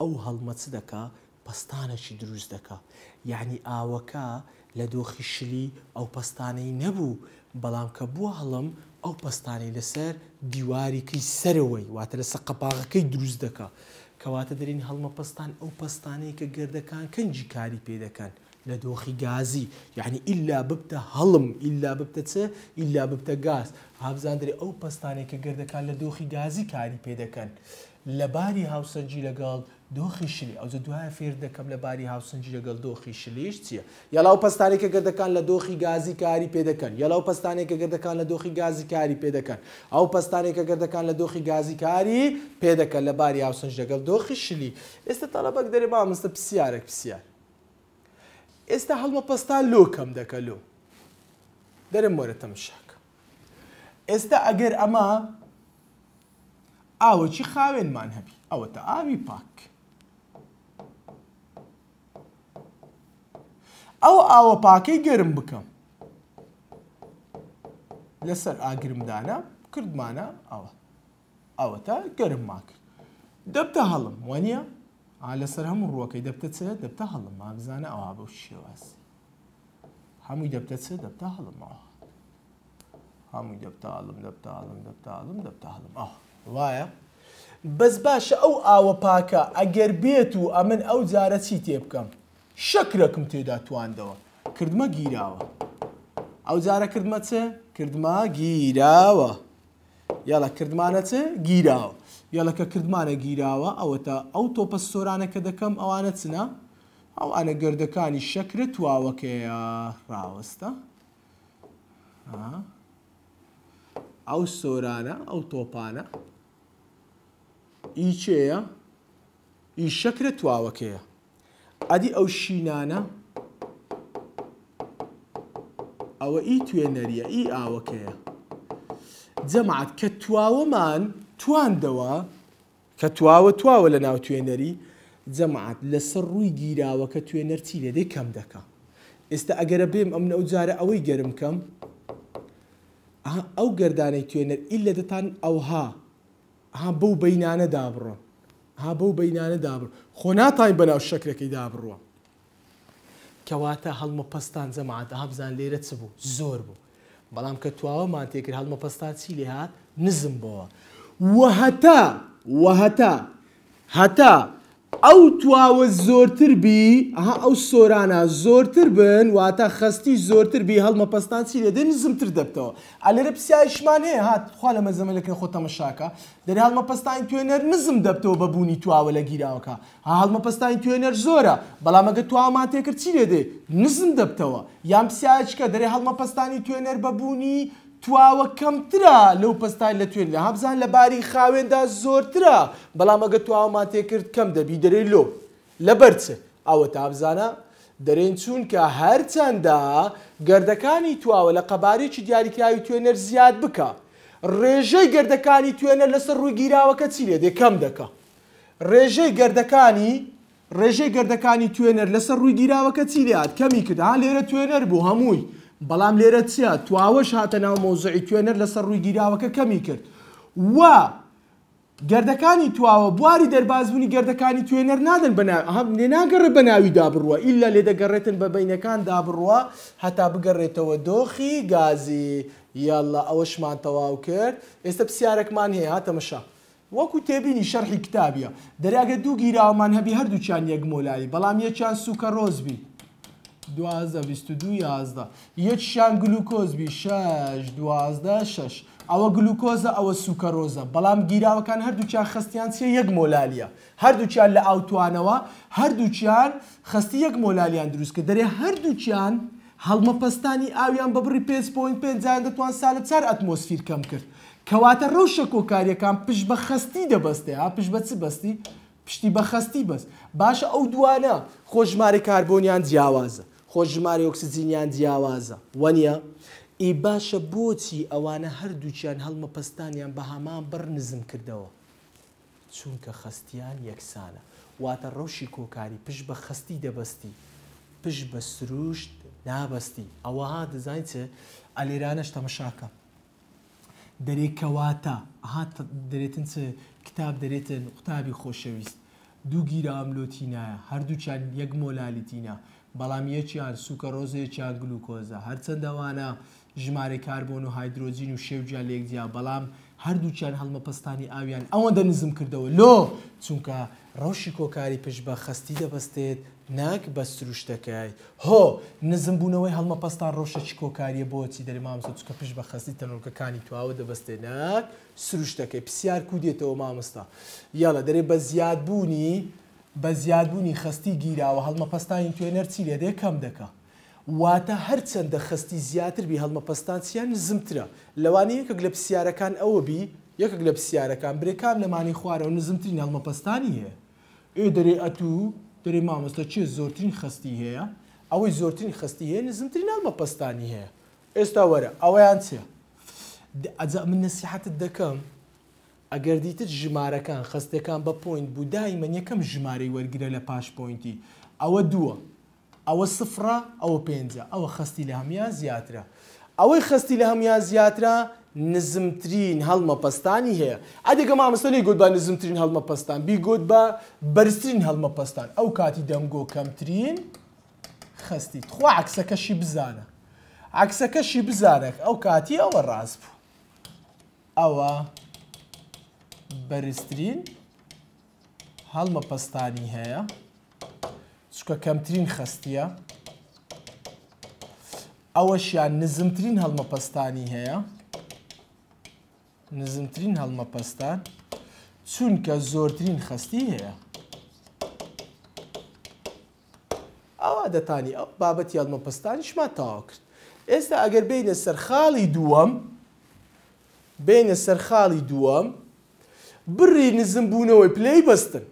ئەو هەڵمەچ دەکا پستانەی دروست دەکا یعنی ئاوەکە لە دۆخی شلی ئەو پستانەی نەبوو بەڵام کە بووە هەڵم ئەو پستانی لەسەر دیواریکەی سەرەوەی واتە لە سەقەپاغەکەی دروست دەکا کەواتە دەرین هەڵمە پستان ئەو پستانەی کە گردەکان کەنجی کاری پێدەکەن لە دۆخی گازی یعنی ئللا ببتە هەڵم ئللا ببتە چ ئللا ببتە گاز هابزاندرێ ئەو پستانێک کە گردەکان لە دۆخی گازی کاری پێدەکەن. لە باری هاوسەنجی لەگەڵ دۆخی شلی ئەوزە دوای فێر دەکەم لە باری هاوسنجی لەگەڵ دۆخی شلیش چییە یالاو پستانێکە گردەکان لە دۆخی گازی کاری پێدەکەن یالاو پستانێکە گردەکان لە دۆخی گازی کاری پێدەکەن ئەو پستانێکە گردەکان لە دۆخی گازی کاری پێدەکەن لە باری هاوسنج لەگەڵ دۆخی شلی ئێستا تەڵەبەک دەرێ با مستە پرسیارێک پرسیار ئێستا هەڵمە پستان لۆکەم دەکە لۆ دەرم وەرە تەمشاک ئێستا ئەگەر ئەمە ئاوەکی خاوێنمان هەبی ئەوەتە ئاوی پاک. ئەو ئاوە پاکەی گەرم بکەم. لەسەر ئاگرمدانە کردمانە ئەوە. ئەوەتە گەرم ماکرد. دەبتە هەڵم وانە؟ لەسەر هەموو ڕوەکەی دەبتە چ دەبتە هەڵم مابزانە ئەوە بەو شێواسی. هەمووی دەبتە چ دەبتە هەڵمەوە. هەمووی دەبتە هەڵم دەبتە هەڵم دەبتە هەڵم دەبتە هەڵم ئەوە. وایە؟ بەس باشە ئەو ئاوە پاکە ئەگەر بێت و ئەمن ئەو جارە چی تێ بکەم شەکرەکم تێدا تواندەوە کردمە گیراوە ئەو جارە کردمە چێ کردما گیراوە یاڵە کردمانە چێ گیراوە یاڵەکە کردمانە گیراوە ئەوە تا ئەو تۆپە سۆرانە کە دەکەم ئەوانە چنە ئەو ئەنە گردەکانی شەکرە تواوەکەیە ڕاوەستە ئەو سۆرانە ئەو تۆپانە ئیچەیە ئیشەکرە تواوەکەیە ئەدی ئەو شینانە ئەوە ئی توێنەریە ئی ئاوەکەیە جەمعات کە تواوەمان تواندەوە کە تواوە تواوە لە ناو توێنەری جەمعات لەسەر ڕووی گیراوەکە توێنەرچی لێدەی کەم دەکە ئێستا ئەگەرە بێم ئەم نە جارە ئەوەی گەرم کەم ئەو گردانەی توێنەر ئیل لەدەتان ئەوها ها بەو بەینانە دابڕۆن ها بەو بەینانە دابڕ خۆ ناتای بەناو شەکرەکەی دابڕوە کەواتە هەڵمە پستان زەمادا هەبزان لێرە چ بوو زۆر بوو بەڵام کە تواوە ماتێکرد هەڵمە پستان چی لێ هات نزم بەوە وهتا وهتا هەتا ئەو تواوە زۆرتر بی ئەها ئەو سۆرانە زۆرتر بن واتە خستی زۆرتر بی هەڵمە پستانسی لێ دێن زمتر دەبتەوە ئەلێرە پسیایشمان هەیە هاتخوا لە مەزەمەلەکە خۆتەمەشاکە دەری هەڵمە پستانی توێنەر نزم دەبتەوە بە بوونی تواوە لە گیراوەکە ها هەڵمە پستانی توێنەر زۆرە بەڵام ئەگە توامان تێکرد چی لێ دێ نزم دەبتەوە یان پسیاچکە دەری هەڵمە پستانی توێنەر بە بوونی تواوە کەمترە لەو پستان لە توێن لە هەبزان لە باری خاوێندا زۆرترە بەڵام ئەگە تواوەمان تێکرد کەم دەبی دەرێ لۆ لە بەرچە ئەوە تابزانە دەرێن چونکە هەرچەندە گردەکانی تواوە لە قەبارێکی دیاریکراوی توێنەر زیاد بکە ڕێژەی گردەکانی توێنە لەسەر ڕووگیراوەکە چی لێ دێ کەم دەکە ڕێژەی گردەکانی ڕێژەی گردەکانی توێنەر لەسەر ڕووی گیراوەکە چیلات کەمی کردها لێرە توێنەر بوو هەمووی بەڵام لێرە چیە تواوەش هاتە ناو مۆزعی کوێنەر لەسەر ڕووی گیراوەکە کەمی کرد وا گردەکانی تواوە بواری دەربازبوونی گردەکانی توێنەر نادن بەناوم نێناگەڕێ بە ناوی دابڕوە ئللا لێ دەگەڕێتن بە بینەکان دابڕوە هەتا بگەڕێتەوە دۆخی گازی یاڵە ئەوەشمان تەواو کرد ئێستا پرسیارێکمان هەیە هاتەمەشە وەکو تێبینی شەرحی کتابیە دەراگە دوو گیراوەمان هەبی هەردووچیان یەک مۆلایی بەڵام یەکیان سوکە ڕۆزبی دوازدە یەکشان گلوکۆزبی شش دوازدە شش ئەوە گلوکۆزە ئەوە سوکەڕۆزە بەڵام گیراوەکان هەردووچیان خستیان چێ یەک مۆلالیە هەردووچیان لە ئاوتوانەوە هەردووچیان خستی یەک مۆلالیان دروست کە دەرێ هەردووچیان هەڵمەپەستانی ئاویان بەبڕی پێ.5 دەتوان سالە چار ئەتمۆسفیر کەم کرد کەواتە ڕەوشە کۆکاریەکان پشت بە خستی دەبەستێ ها پشت بە چ بەستی پشتی بە خستی بەست باشە ئەو دوانە خۆژمارە کاربۆنیان جیاوازە خۆ ژماری ئۆکسسیجینیان جیاوازە وەنە ئی باشە بۆچی ئەوانە هەردووچیان هەڵمە پستانیان بە هەمان بڕ نزم کردەوە چونکە خستیان یەکسانە واتە ڕەوشی کۆکاری پش بە خستی دەبەستی پش بە سروشت نابەستی ئەوەها دەزانیت چ ئەلێرانەش تەمەشاکە دەرێکەواتە ئەها دەرێتن چ کتاب دەرێتن قوتابی خۆشەویست دوو گیرە ئەملۆتینایە هەردووچیان یەک مۆلالیتینە بەڵام یەکیان سوکە ڕۆزێکیان گلوکۆزە هەرچەندەوانە ژمارە کاربوون و هایدرۆزین و شێوجیان لێکدیا بەڵام هەردووچیان هەڵمەپستانی ئاویان ئەوەندە نزم کردەوە لۆ چونکە ڕەوشی کۆکاری پشت بە خستی دەبەستێت ناک بە سروشتەکەی هۆ نزم بوونەوەی هەڵمەپەستان ڕۆشەی کۆکاریە بۆچی دەرمامسە چکە پشت بە خستی تەنۆکەکانی تواوە دەبەستێ ناک سروشتەکەی پرسیار کودێتەوە مامستا یاڵە دەرێ بە زیاد بوونی بە زیادبوونی خستی گیراوە هەڵمەپەستانی توێنەر چی لێ دێ کەم دەکە واتە هەرچەندە خستی زیاتر بی هەڵمەپەستانسییان زمترە لەوانەیە کە لە پرسیارەکان ئەوە بی یەکێک لە پرسیارەکان برێکام لەمانی خوارە و نزمترین هەڵمەپەستانی هەیە ئێ دەرێ ئەتوو دەرێ مامۆستا چی زۆرترین خستی هەیە ئەوەی زۆرترین خستی هەیە نزمترین هەڵمەپەستانی هەیە ئێستا وەرە ئەوەیان چێ ئەجا من نسیحتت دەکەم ئەگەر دیتت ژمارەکان خستەکان بە پوینت بوو دایمەن یەکەم ژمارەی وەرگرە لە پاش پوینتی ئەوە دووە ئەوە سفرا ئەوە پێنج ئەوە خستی لە هەمیان زیاترە ئەوەی خستی لە هەمیان زیاترە نزمترین هەڵمە پستانی هەیە ئەدەگە مامەستەی گوت بە نزمترین هەڵمە پستان بیگوت بە بەرزترین هەڵمە پستان ئەو کاتی دەمگۆ کەمترین خستیت خوا عکسەکەشی بزانە عکسەکەشی بزانێک ئەو کاتی ئەوە ڕاست بوو ئەوە بەرزترین هەڵمە پەستانی هەیە چکە کەمترین خستیە ئەوەشیان نزمترین هەڵمە پەستانی هەیە نزمترین هەڵمە پەستان چونکە زۆرترین خستی هەیە ئەوە دەتانی ئەو بابەتی هەڵمە پەستانیشمان تاوا کرد ئێستا ئەگەر بینە سەرخاڵی دووەم بینە سەرخاڵی دووەم بڕی نزم بوونەوەی پلەی بەستن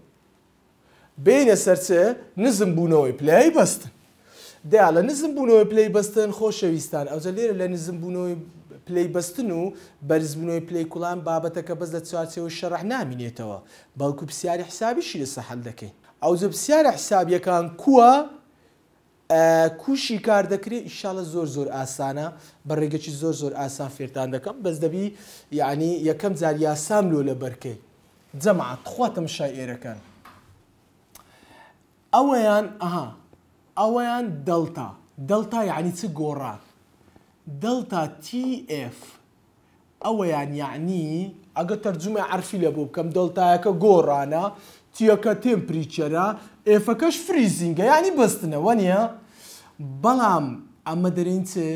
بینە سەرچێ نزم بوونەوەی پلای بەستن دا لە نزم بوونەوەی پلەی بەستن خۆشەویستان ئەوجە لێرە لە نزم بوونەوەی پلەی بەستن و بەرزبوونەوەی پلەی کوڵان بابەتەکە بەس لە چوارچەوە شەڕح نامینێتەوە بەڵکو پرسیاری حسابیشی لەسە حەل دەکەین ئەوجە پرسیارە حسابیەکان کووە کوشی کار دەکرێت ئیشالە زۆر زۆر ئاسانە بە ڕێگەکی زۆر زۆر ئاسان فێرتان دەکەم بەس دەبی یعنی یەکەم جار یاسام لۆ لە بەرکەی جەمعات خواتم شای ئێرەکەن ئەوەیان ئەها ئەوەیان دڵتا دڵتا یعنی چ گۆڕان دڵتا TF ئەوەیان یعنی ئەگە تەرجمە عرفی لە بۆ بکەم دڵتایەکە گۆڕانە تیەکە تێمپریچەرە ئێفەکەش فریزینگە ینی بستنەوە نیە بەڵام ئەمە دەرین چێ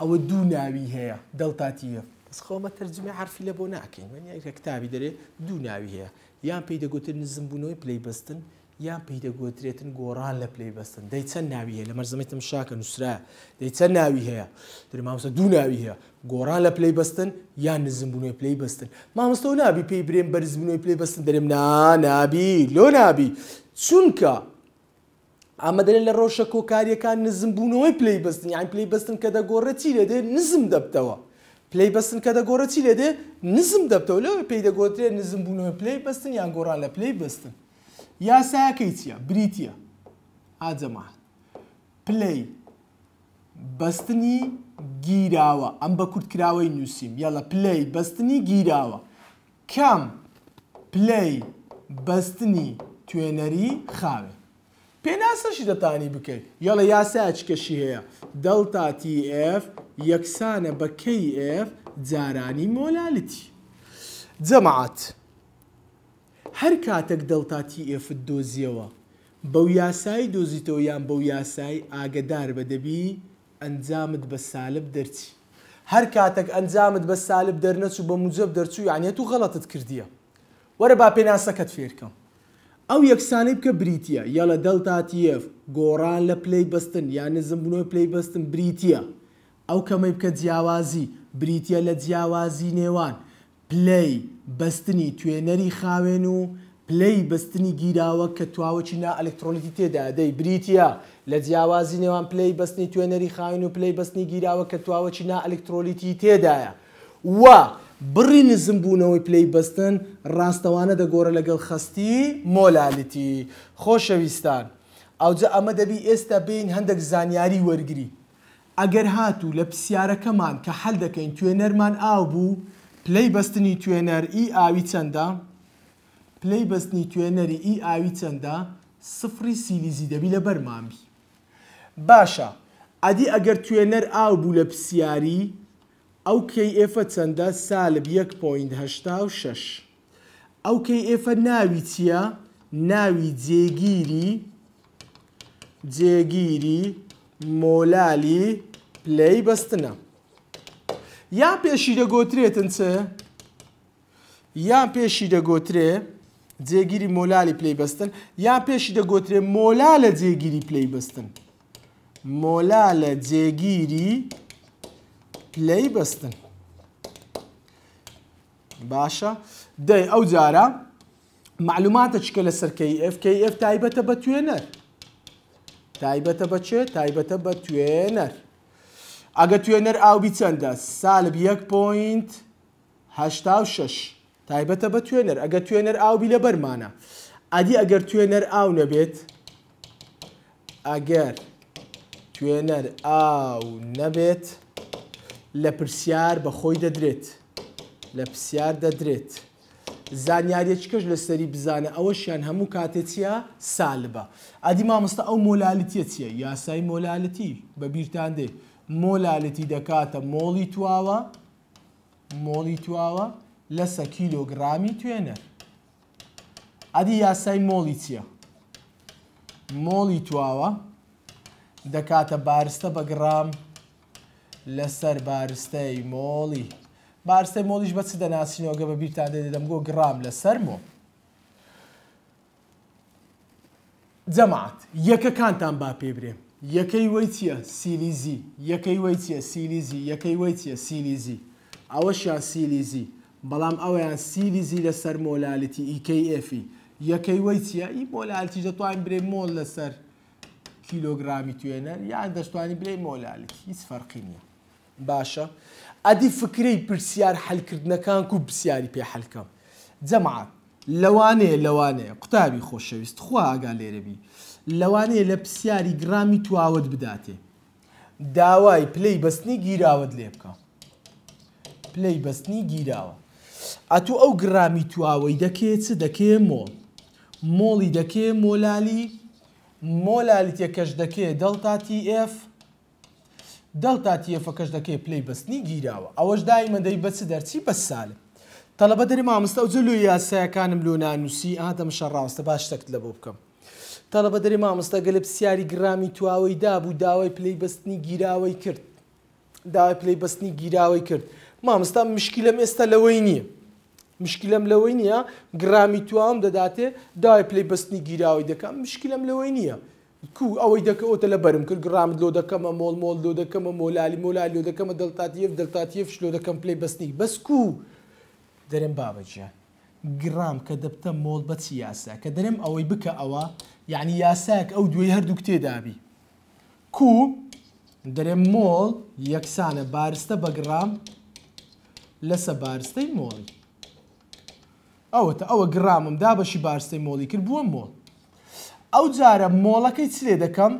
ئەوە دوو ناوی هەیە دڵتاتیە خۆمە تەرجمە حرفی لە بۆ ناکەین من یەک کتابی دەرێ دوو ناوی هەیە یان پێی دەگوتر نزم بوونەوەی پلی بستن یان پیدەگوترێتن گۆڕان لە پلەی بەستن دەی چەند ناوی هەیە لە مەرزەمەتم شاکە نووسرا دەی چەند ناوی هەیە درماوسە دوو ناوی هەیە گۆڕان لە پلەی بەستن یان نزمبوونەوەی پلەی بەستن مامۆستا و نابی پێی برێم بەرزبوونەوەی پلەی بەستن دەرم نا نابی لۆ نابی چونکە ئامەدەێت لە ڕۆژە کۆکاریەکان نزم بوونەوەی پلەی بستن یان پلەی بستن کە دەگۆڕەتی لەدێ نزم دەبتەوە. پلی بەستن کە دەگۆڕەتی لێدێ نزم دەبتەوە لەوە پێی دەگۆترێ نزم بوونەوە پلی بەستن یان گۆڕان لە پلی بستن. یاساکەی چییە بریتە ئاجەمات پلەی بەستنی گیراوە ئەم بە کورتکراوەی نووسیم یاڵە پلەی بەستنی گیراوە کەم پلەی بەستنی توێنەری خاوێ پێناسەشی دەتانی بکەیت یاڵە یاساچکەشی هەیە دڵتا TF یەکسانە بە KF جارانی مۆلالیتی جەماعات. هەر کاتێک دڵتاتی ئێف دۆزیەوە بەو یاسایی دۆزیتەوە یان بەو یاسایی ئاگدار بەدەبی ئەنجامت بە سالب دەرچی هەر کاتێک ئەنجامت بە سالب دەرنەچوو بە موجب دەرچوو یانێت و غەڵەتت کردیە وەرە با پێناسەکەت فێرکەم ئەو یەکسانەی بکە بریتە یا لە دڵتاتیف گۆڕان لە پلەی بەستن یان نزمبوونەوەی پلەی بەستن بریتە ئەو کەمەی بکە جیاوازی بریتە لە جیاوازی نێوان پلەی بەستنی توێنەری خاوێن و پلەی بەستنی گیراوە کە تواوەی نا ئەلکترۆنیتی تێدا دەی بریتە لە جیاوازی نێوان پلەی بەستنی توێنەری خاوێن و پلەی بەستنی گیراوە کە تواوەی نا ئەلکترۆلیتی تێدایە و بڕی نزم بوونەوەی پلەی بەستن ڕاستەوانە دەگۆرە لەگەڵ خستی مۆلالیتی خۆشەویستان ئەوجە ئەمە دەبی ئێستا بین هەندێک زانیاری وەرگری ئەگەر هاتوو لە پرسیارەکەمان کە هەل دەکەین توێنەرمان ئاو بوو پلەی بەستنی توێنەر ئی ئاوی چەندە پلەی بەستنی توێنەری ئی ئاوی چەندە سفری سیلیزی دەبی لە بەرمامی باشە ئەدی ئەگەر توێنەر ئاو بوو لە پرسیاری ئەو کەی ئێفە چەندە سالب 1.6 ئەو کەی ئێفە ناوی چییە ناوی جێگیری جێگیری مۆلالی پلەی بەستنە یا پێشی دەگۆترێتن چ یا پێشی دەگۆترێ جێگیری مۆلالی پلی بەستن یا پێشی دەگۆترێ مۆلا لە جێگیری پلی بەستن مۆلا لە جێگیری پلی بەستن باشە دەی ئەو جارە معلوماتە چکە لە سەرکەی FKF تایبەتە بە توێنەر تایبەتە بەچێ تایبەتە بە توێنەر ئەگە توێنەر ئاوبی چەندە سالب یەک پوینت هشتا و شش تایبەتە بە توێنەر ئەگە توێنەر ئاوبی لە بەرمانە ئەدی ئەگەر توێنەر ئاو نەبێت ئەگەر توێنەر ئاو نەبێت لە پرسیار بە خۆی دەدرێت لە پرسیار دەدرێت زانیاریەکی کەش لەسەری بزانە ئەوەشیان هەموو کاتێکە سالبە ئەدی مامۆستا ئەو مۆلالیتە چیە یاسای مۆلالەتی بە بیرتان دێت مۆلالەتی دەکاتە مۆڵی تواوە مۆڵی تواوە لە سە کیلۆگرامی توێنە ئەدی یاسای مۆڵی چییە؟ مۆڵی تواوە دەکاتە بارستە بە گرام لەسەر بارستەی مۆڵی بارستەی مۆڵیش بە چ دەناسیینەوەگە بە بیرتان دێ دەمگۆ گرام لەسەر مۆ جەمات یەکەکانتان با پێ برێم یەکەی وەی چییە سیلیزی یەکەی وەی چیە سیلیزی یەکەی وەی چیە سیلیزی ئەوەشیان سیلیزی بەڵام ئەویان سیلیزی لەسەر مۆلالیتی ئیکFی یەکەی وەی چیە ئی مۆلالتی دەتوانین برێ مۆل لەسەر کیلۆگرامی توێنەر یان دەشتوانانی برێ مۆلالیت هیچ فەرقی نییە باشە ئەدی فکری پرسیار حلکردنەکان و پرسیاری پێ حلکەم جەمعات لەوانەیە لەوانەیە قوتابی خۆشەویست خوا ئاگا لێرەبی. لەوانەیە لە پرسیاری گرامی تواوت بداتێ داوای پلەی بەستنی گیراوت لێ بکە پلەی بەستنی گیراوە ئەتو ئەو گرامی تواوەی دەکێت چ دەکێ مۆڵ مۆڵی دەکێ مۆلالی مۆلالی تێکەش دەکێ دڵتاتی F دڵتاتی فەکەش دەکەی پلەی بەستنی گیراوە ئەوەش دایمەدەی بەچ دەرچی بە سالم تەلەبە دەری مامستە و جلوی یاسایەکانم لۆ نانووسی ئادەم شەڕاستە باش تەکت لە بۆ بکەم تەڵە بە دەری مامۆستا گەلە پرسیاری گرامی تواوەی دابوو داوای پلەی بەستنی گیراوەی کرد داوای پلەی بەستنی گیراوەی کرد مامۆستا مشکیلم ئێستا لەوەی نییە مشکلم لەوەی نییە گرامی توام دەداتێ داوای پلەی بەستنی گیراوەی دەکەم مشکلم لەوەی نییە کو ئەوەی دەکەوتە لە بەرم کرد گرامت لۆ دەکەمە مۆڵ مۆڵ لۆ دەکەمە مۆلالی مۆلالی لۆ دەکەمە دڵتاتیف دڵتاتیف شلۆ دەکەم پلەی بەستنی بەس کو دەرێن بابەجیان گرام کە دەبتە مۆڵ بە چیاسە کە دەرێم ئەوەی بکە ئەوە یعنی یاساک ئەو دوێ هەردوو کتێدابی کو دەرێ مۆڵ یەکسانە بارستە بەگرام لەسە بارستەی مۆڵی ئەوەتە ئەوە گرامم دا بەشی بارستەی مۆڵی کرد بووە مۆڵ ئەو جارە مۆڵەکەی چلێ دەکەم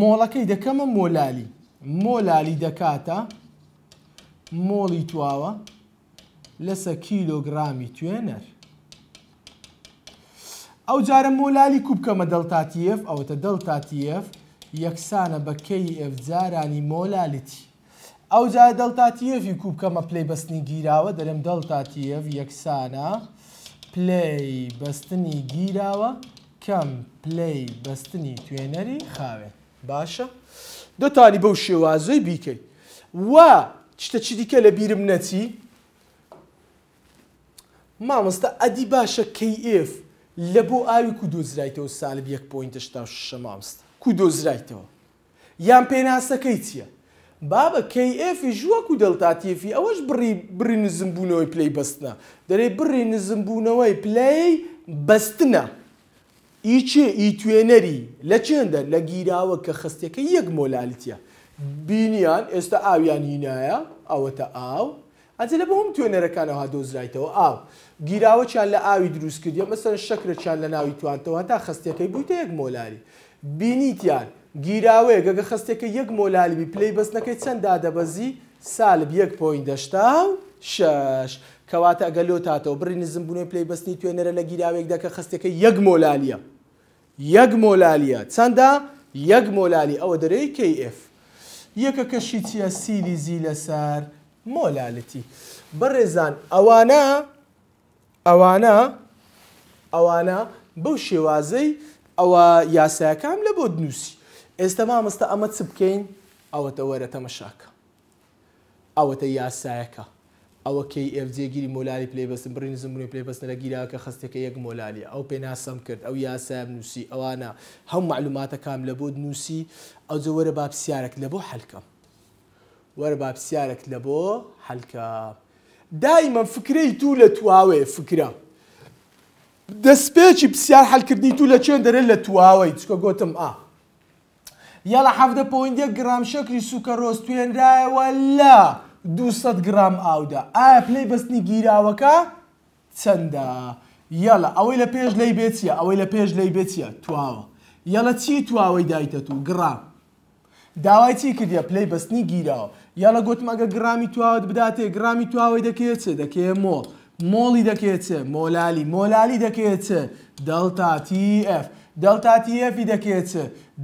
مۆڵەکەی دەکەمە مۆلالی مۆلالی دەکاتە مۆڵی تواوە لەسە کیلۆگرامی توێنەر ئەو جارە مۆلالی کوبکەمە دڵتاتیف ئەوەتە دڵتاتیف یەکسانە بە کف جارانی مۆلالیتی ئەو جار دڵتاتیفی کوبکەمە پلی بەستنی گیراوە دەرم دڵتاتیف یەکسانە پلی بەستنی گیراوە کەم پلی بەستنی توێنەری خاوێن باشە دەتانی بەو شێوازەی بیکەیت وا چتە چی دیکە لە بیرم نەچی مامۆستا ئەدی باشە کف لە بۆ ئاوی کو دۆزرایتەوە سالب یەک پوینتشتا شەمامست کو دۆزرایتەوە یان پێناسەکەی چییە بابە کیFی ژوەک و دڵتاتیفی ئەوەش بڕی بری نزم بوونەوەی پلی بەستە دەرێ بڕی نزم بوونەوەی پلی بەستە ئیچێ ئی توێنەری لە چێندە لە گیراوە کە خستەکە یەک مۆلالیتە بینیان ئێستا ئاویان هینایە ئەوەتە ئاو ئەجە لە بە هەم توێنەرەکانەوە دۆزرایتەوە ئاو. گیراوەچیان لە ئاوی دروست کردی مەسەر شەکرەچیان لە ناوی توانتەوە تا خستەکەی بوویتە یەک مۆلاری بینیتیان گیراوەیە گەگە خستێکە یەک مۆلالیبی پلەی بەستنەکەی چەندا دەبەزی سالب یەک پۆین دەشتا و شش کەواتە ئەگە لۆ تاتەوە بڕی نزم بوونی پلەی بەستنی توێنەرە لە گیراوێک دەکە خستەکە یەک مۆلالیە یەک مۆلالیە چەندا یەک مۆلالی ئەوە دەرەی کF یەکە کەشی چیە سیلی زی لەسەر مۆلالەتی بەڕێزان ئەوانە ئەوانە ئەوانە بەو شێوازەی ئەوە یاساکان لە بۆ دنووسی ئێستا مامەستا ئەمە چ بکەین ئەوەتە وەرە تەمەشاکە ئەوەتە یاسایەکە ئەوە کەی ئەفجێگیری مۆلای پلێبەسم بڕین زمبوونی پلێبەستە لە گیراکە خستەکە یەک مۆلالی ئەو پێناسەم کرد ئەو یاسایم نووسی ئەوانە هەم معلوماتە کام لە بۆ نووسی ئەو جە وەرە با پرسیارێک لە بۆ حلکەم وەرە با پرسیارێک لە بۆ حلکە. دایمە فکرەی تو لە تواوێ فکرە. دەستپێکی پرسیار هەلکردنی تو لە چێن دەرێت لە تواوەی چکە گوتم ئا. یا لە حەفتە پوینندە گرام شکری سوکە ڕۆست توێنرایەوە لە 200 گرام ئاودا ئایا پلەی بەستنی گیراوەکە چەندە یەڵە ئەوەی لە پێش لی بێتیە ئەوەی لە پێش لی بێتیە تواوە یەڵە چی تواوەی دایتە و گرام داوای چی کردە پلەی بەستنی گیراوە یا لە گوتم ئەگە گرامی تواوت بداتێ گرامی تواوی دەکێت چ دەکێ مۆڵ مۆڵی دەکێت چ مۆلالی مۆلالی دەکێت چ دڵتاتی F دڵتاتیFی دەکێت چ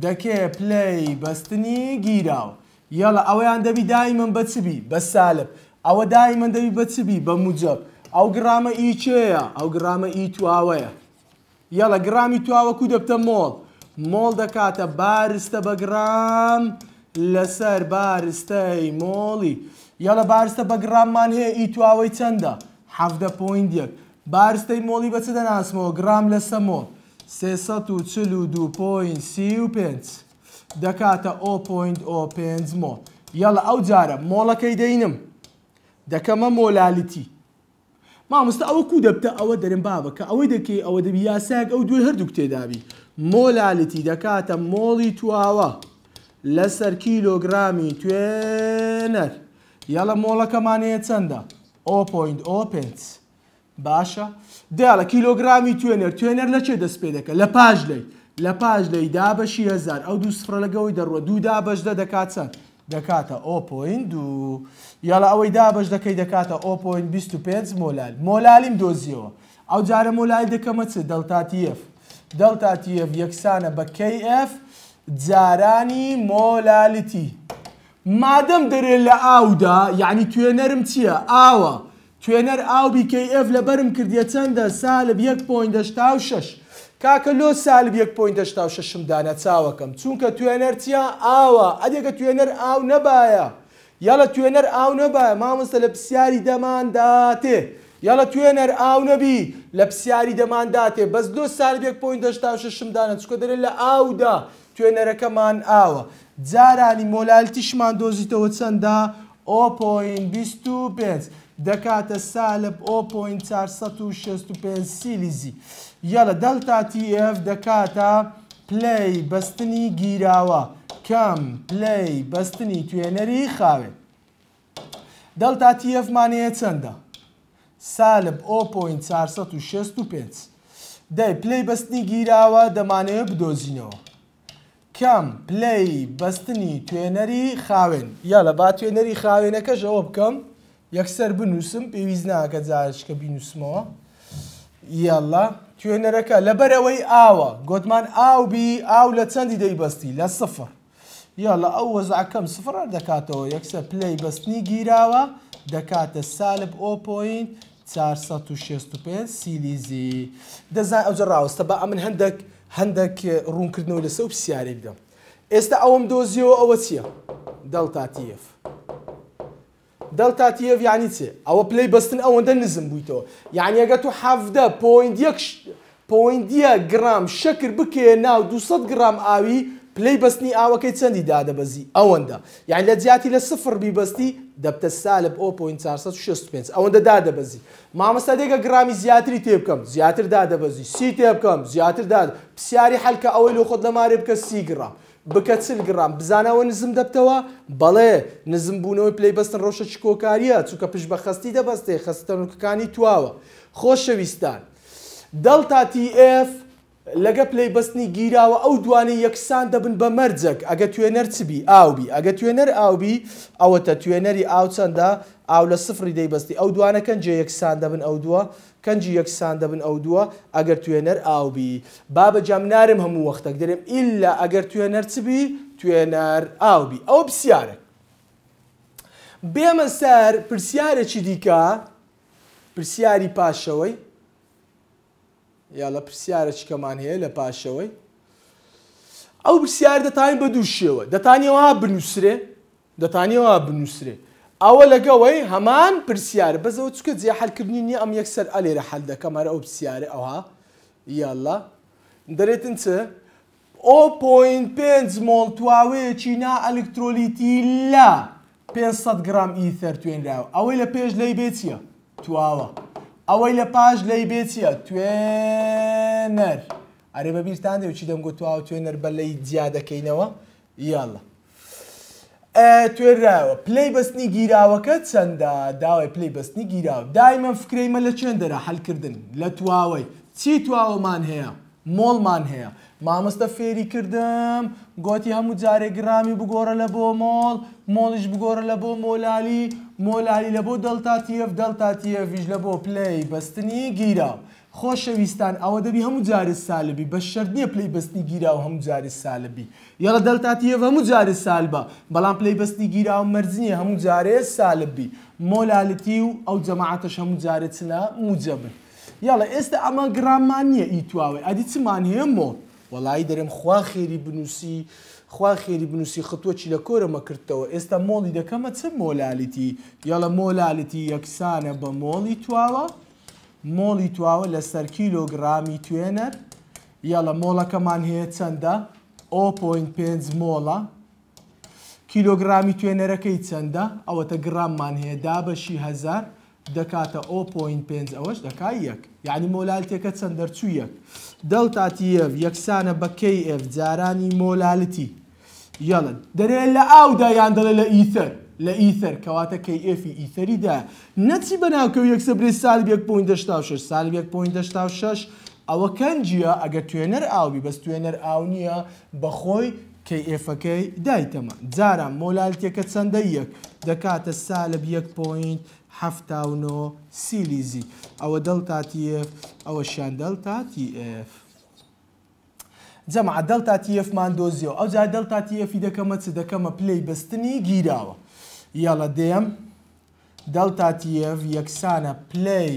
دەکێ پلی بەستنی گیراوە یەڵە ئەوەیان دەبی دای من بەچبی بە سالب ئەوە دای من دەبی بەچبی بە موجب ئەو گرامە ئیچەیە ئەو گرامە ئی تواوەیە یەڵە گرامی تواوەکو دەبتە مۆڵ مۆڵ دەکاتە بارستە بە گرام. لەسەر بارستەی مۆڵی یاڵە بارستە بەگراممان هەیە ئیتواوەی چەندە حەفدە پوین یەک بارستەی مۆڵی بەچ دەناسمەوە گرام لە سەمۆڵ سێسەد و چل و دو پوین سی و پێنج دەکاتە ئۆ پوین ئۆ پێنج مۆڵ یاڵە ئەو جارە مۆڵەکەی دەینم دەکەمە مۆلالیتی مامۆستا ئەوە کو دەبتە ئەوە دەرم بابە کە ئەوەی دەکەی ئەوە دەبی یاساک ئەو دوێ هەردوو تێدابی مۆلالیتی دەکاتە مۆڵی تواوە. لەسەر کیلۆگرامی توێنەر یاڵە مۆڵەکەمانەیە چەندە ئۆ.5 باشە دا لە کیلۆگرامی توێنەر توێنەر لە چێ دەست پێ دەکە لە پاش لی لە پاش لی دابەشی هزار ئەو دوو سفرە لەگەەوەی دەڕوە دوو دابەش دە دەکات چەند دەکاتە ئۆ.2 یاڵە ئەوەی دابش دەکەی دەکاتە ئۆ.25 مۆلال مۆلالیم دۆزیەوە ئەو جارە مۆلای دەکەمە چ دڵتاتیF دڵتاتیF یەکسانە بە KF جارانی مۆلالتی مادەم دەرێت لە ئاودا یعنی توێنەرم چییە ئاوە توێنەر ئاوبی کF لە بەرم کردیە چەندە سالب 1.6 کاکە لۆ سالب 1.6م داە چاوەکەم چونکە توێنەر چیا ئاوە ئەدێکە توێنەر ئاو نەبایە یا لە توێنەر ئاو نەبایە مامۆستە لە پرسیاری دەمانداتێ. یا لە توێنەر ئاو نەبی لە پرسیاری دەمانداتێ بەس دو سال 1.6 شمدانە چکە دەرێت لە ئاودا توێنەرەکەمان ئاوە جارانی مۆلالتیشمان دۆزیتەوە چەندە ئۆ.25 دەکاتە سالب ئۆ.465 سیلیزی یەڵە دەلتا TF دەکاتە پلی بەستنی گیراوە کەم پلی بەستنی توێنەری خاوێت دەلتا TFمانەیە چەندە سالب ئۆ.465 دەی پلی بەستنی گیراوە دەمانەیە بدۆزینەوە کەم پلەی بەستنی توێنەری خاوێن یا لە با توێنەری خاوێنەکەش ئەوە بکەم یەکسەر بنووسم پێویست ناکە جارشکە بینوسمەوە یاڵە توێنەرەکە لەبەرەوەی ئاوە گوتمان ئاوبی ئاو لە چەندی دەیبەستی لە سفر یا لە ئەو وەزعکەم سفر دەکاتەوە یەکسەر پلەی بەستنی گیراوە دەکاتە سالب ئۆپۆین 465 سیلیزی دەزان ئەوجە ڕاوستە بە ئەمن هەندێک هەندێک ڕوونکردنەوە لەسە و پرسیارێک دەم ئێستا ئەوم دۆزیەوە ئەوە چییە دڵتاتیف دڵتاتیف یانی چێ ئەوە پلەی بەستن ئەوەندە نزم بوویتەوە یانیەگە تو حەفدە پوینت یەک پوینتە گرام شەکر بکێ ناو 200 گرام ئاوی پلەی بەستنی ئاوەکەی چەندی دادەبەزی ئەوەندە یعنی لە جیاتی لە سفر بیبستی دەبتە سالب 0.465 ئەوەندە دادەبەزی مامەستا دێگە گرامی زیاتری تێ بکەم زیاتر دادەبەزی سی تێ بکەم زیاتر داد پرسیاری هەلکە ئەوەی لە خۆت لەمارێ بکە سی گرام بکە چل گرام بزانەوە نزم دەبتەوە بەڵێ نزم بوونەوەی پلەی بەستن ڕۆشە چکۆکاریە چووکە پشت بە خستی دەبەستێ خستەنکەکانی تواوە خۆشەویستان دڵ تا TF لەگە پلەی بەستنی گیراوە ئەو دوانەی یەکسان دەبن بە مەرجەك ئەگە توێنەر چبی ئاوبی ئەگە توێنەر ئاوبی ئەوەتە توێنەری ئاو چەندە ئاو لە سفری دەیبستی ئەو دوانە کەنجێ یەکسان دەبن ئەو دووە کەنجی یەکسان دەبن ئەو دووە ئەگەر توێنەر ئاوبی با بە جامنارم هەموو وەختەك دەرێم ئللا ئەگەر توێنەر چبی توێنەر ئاوبی ئەو پرسیارە بێمە سەر پرسیارێکی دیکە پرسیاری پاشەوەی یا لە پرسیارەچکەمان هەیە لە پاشەوەی ئەو پرسیار دەتانی بە دوو شێوە دەتانیەوە بنووسێ دەتانیەوە بنووسێ ئەوە لەگەڵەوەی هەمان پرسیار بەزەوە چکە جێ حلکردنی نییە ئەم یەکسەر ئەلێرە حل دەکەمارە ئەو پرسیارە ئەوها یاڵە دەرێتن چ؟ 0.5 مۆڵ تواوەیەکی نا ئەلکترۆلیتی لە 500 گرام ئیتەر توێنراوە ئەوەی لە پێش لی بێتیە تواوە. ئەوەی لە پاش لی بێتیە توێنەر ئەرێ بە بیرتان دێ چی دەمگوتووە توێنەر بە لی جیا دەکەینەوە یاڵە توێراوە پلەی بەستنی گیراوەکە چەندە داوای پلەی بەستنی گیراوە دایمە فکرەیمە لە چێن دەرە هەلکردن لە تواوەی چی تواوەمان هەیە مۆڵمان هەیە مامۆستا فێری کردم گوتی هەموو جارێک گرامی بگۆرە لە بۆ مۆڵ مۆڵیش بگۆرە لە بۆ مۆلالی مۆلالی لە بۆ دڵتاتیەف دڵتاتیەویش لە بۆ پلی بەستنی گیرە خۆشەویستان ئەوە دەبی هەموو جارە سالبی بە شەردنیە پلی بەستی گیرا و هەموو جارە سالبی یەڵە دڵتاتیەف هەموو جارە سالبە بەڵام پلی بەستی گیرا و مەرزنیە هەموو جارێ سالبی مۆلالتی و ئەو جەماعەتەش هەموو جارە چنە موجەبن یاڵە ئێستا ئەمە گراممان نییە ئیتواوێ ئەدی چمان هەیە مۆ وەڵی دەرێم خوا خێری بنووسی خوا خێری بنووسی خەتۆچی لە کۆرەمە کردەوە ئێستا مۆڵی دەکەمە چه مۆلالیتی یاڵە مۆلالیتی یەکسانە بە مۆڵی تواوە مۆڵی تواوە لە سەر کیلۆگرامی توێنەر یاڵە مۆڵەکەمان هەیە چەندە 0.5 مۆڵە کیلۆگرامی توێنەرەکەی چەندە ئەوەتە گراممان هەیە دابەشی هزار دەکاتە ئۆ.5 ئەوەش دەکای یەک یعنی مۆلالتێکە چەندەرچوو یەک دڵتاتیە یەکسانە بەکەی ئف جارانی مۆلالتی یەڵن دەرێ لە ئاودا یان دەڵێ لە ئیتر لە ئیتر کەواتە کەی ئفی ئیتەریدا نەچی بەناوکەو یەک سەبری سال 1.6 سال 1.6 ئەوە کەنجە ئەگە توێنەر ئاوی بەس توێنەر ئاو نییە بەخۆی کەیئفەکەی دایتەمە جاران مۆلالتێکە چەندە یەک دەکاتە سالب 1.6 هەفتاونۆ سیلیزی ئەوە دڵتاتیف ئەوە شیان دڵتاتیف. جەمع دڵتاتیفمان دۆزیەوە ئەو جا دڵتاتیفی دەکەمە چ دەکەمە پلەی بستنی گیراوە. یاڵە دێم دڵتاتیف یەکسانە پلەی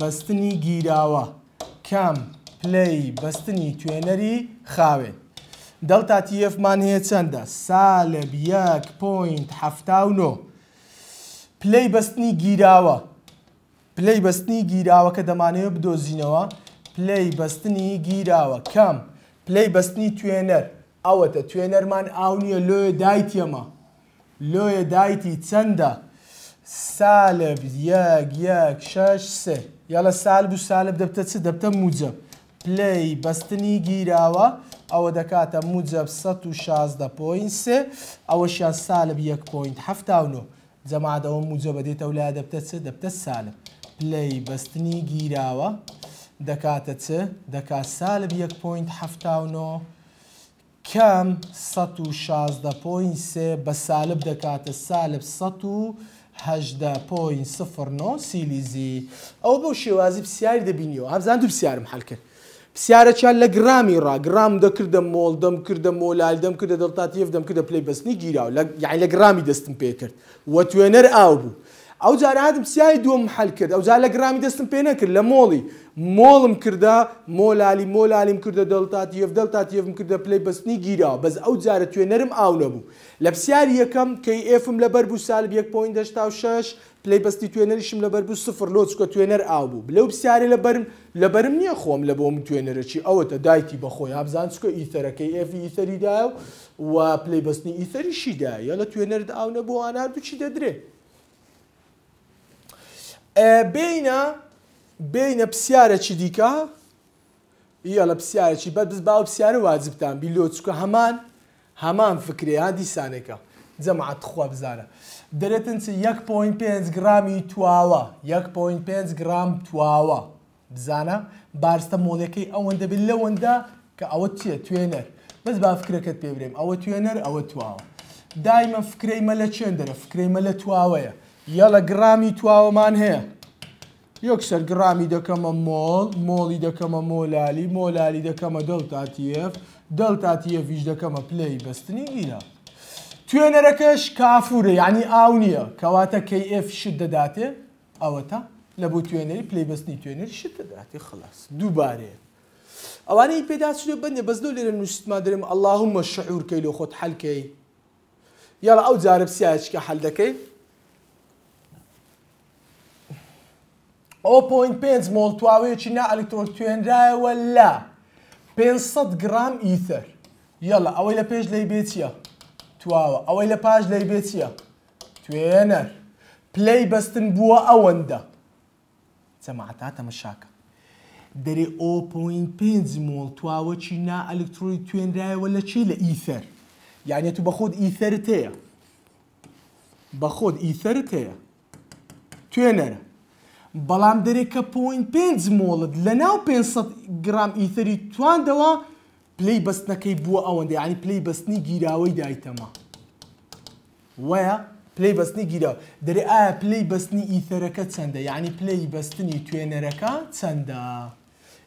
بەستنی گیراوە کەم پلەی بەستنی توێنەری خاوێن. دڵتاتیفمان هەیە چەندە سالب 1.7. پلەی بەستنی گیراوە پلەی بەستنی گیراوە کە دەمانەوە بدۆزینەوە پلەی بەستنی گیراوە کەم پلەی بەستنی توێنەر ئەوەتە توێنەرمان ئاو نییە لۆیە دایتیەمە لۆیە دایتی چەندە سالب یەک یەک شەش سێ یاڵە سالب و سالب دەبتە چ دەبتە موجب پلەی بەستنی گیراوە ئەوە دەکاتە موجب 16 پوین سێ ئەوەشیان سالب 1.7 و جەمادەوە موجە بەدێتە ولای دەبتە چ دەبتە سالب پلەی بەستنی گیراوە دەکاتە چ دەکا سالب 1.79 کەم 16.3 بە سالب دەکاتە سالب 1 سیلیزی ئەو بۆ شێوازی پرسیاری دەبینیەوە هەبزان دو پرسیارم حلکرد پرسیارەچیان لە گرامی ڕا گرام دەکردە مۆڵدەم کردە مۆلالدەم کردە دڵتاتیفدەم کردە پلەی بەستنی گیرا لە یعنی لە گرامی دەستم پێ کرد وە توێنەر ئاو بوو ئەو جارات پسیای دوم حل کرد ئەو جار لە گرامی دەستم پێ نەکرد لە مۆڵی مۆڵم کردە مۆلالی مۆلالیم کردە دڵتاتیف دڵتاتیفم کردە پلەی بەستنی گیرا بەس ئەو جارە توێنەرم ئاو نەبوو لە پرسیاری یەکەم کەی ئفم لە بەر بوو سال 1.6 پلەی بەستی توێنەرشم لە بەر بوو سفر لۆچکە توێنەر ئاو بوو لەو پرسیاری لە بەرم لە بەرم نییە خۆم لە بۆم توێنەرەی ئەوەتە دایتی بەخۆی هابزان چکە ئیتەرەکەی ئفی ئیتەریداە و پلەی بەستنی ئیتەریشیدایە لە توێنەردا ئاو نەبوو ئانار دوچی دەدرێت بینە بینە پرسیارێکی دیکە یا لە پرسیارێکی بەد بز باو پرسیارە واجبتان بیلۆچکە هەمان هەمان فکرێها دیسانێکە جەمعات خوا بزانە دەرێتن چ 1.5 گرامی تواوە 1.5 گرام تواوە بزانە بارستە مۆڵەکەی ئەوەندە بن لەوەندا کە ئەوە چیە توێنەر بەس با فکرەکەت پێ برێم ئەوە توێنەر ئەوە تواوە دایمە فکرەی مە لە چێن دەرە فکرەی مە لە تواوەیە یا لە گرامی تواوەمان هەیە یەکسەر گرامی دەکەمە مۆڵ مۆڵی دەکەمە مۆلالی مۆلالی دەکەمە دڵتاتیف دڵتاتیەفیش دەکەمە پلەی بەستنی گیرە توێنەرەکەش کافورە ینی ئاو نییە کەواتە کF شت دەداتێ ئەوە تا لە بۆ توێنەری پلەی بەستنی توێنەر شت دەداتێ خلاص دووبارێت ئەوانەی پێدا سوێ بندێ بەزدە لێرە نووسما درێم ئەللهمە شعورکەی لۆ خۆت حلکەی یاڵ ئەو جارە پسیاچکە حل دەکەی 0.5 مۆڵ تواوەیەکی نا ئەلکترۆتوێنرایە وەلا 500 گرام ئیتر یەڵە ئەوەی لە پێش لی بێتیە تواوە ئەوەی لە پاش لی بلاي بستن پلەی بەستن بووە ئەوەندە جەماعتا تەمەشاکە دەرێ 0.5 مۆڵ تواوەکی نا ئەلکترۆی توێنرایەوە لە چی لە ئیتر يعني تو بەخۆت ئیتەرت هەیە بەخۆت ئیتەرت هەیە توێنەرە بەڵام دەرێکە پوین پێنج مۆڵت لە ناو 500 گرام ئیتری تواندەوە پلەی بەستنەکەی بووە ئەوەندە ینی پلەی بەستنی گیراوەی دایتەما وەیە پلەی بەستنی گیرەوە دەرێ ئایا پلەی بەستنی ئیتەرەکە چەندە یعنی پلەی بەستنی توێنەرەکە چەندە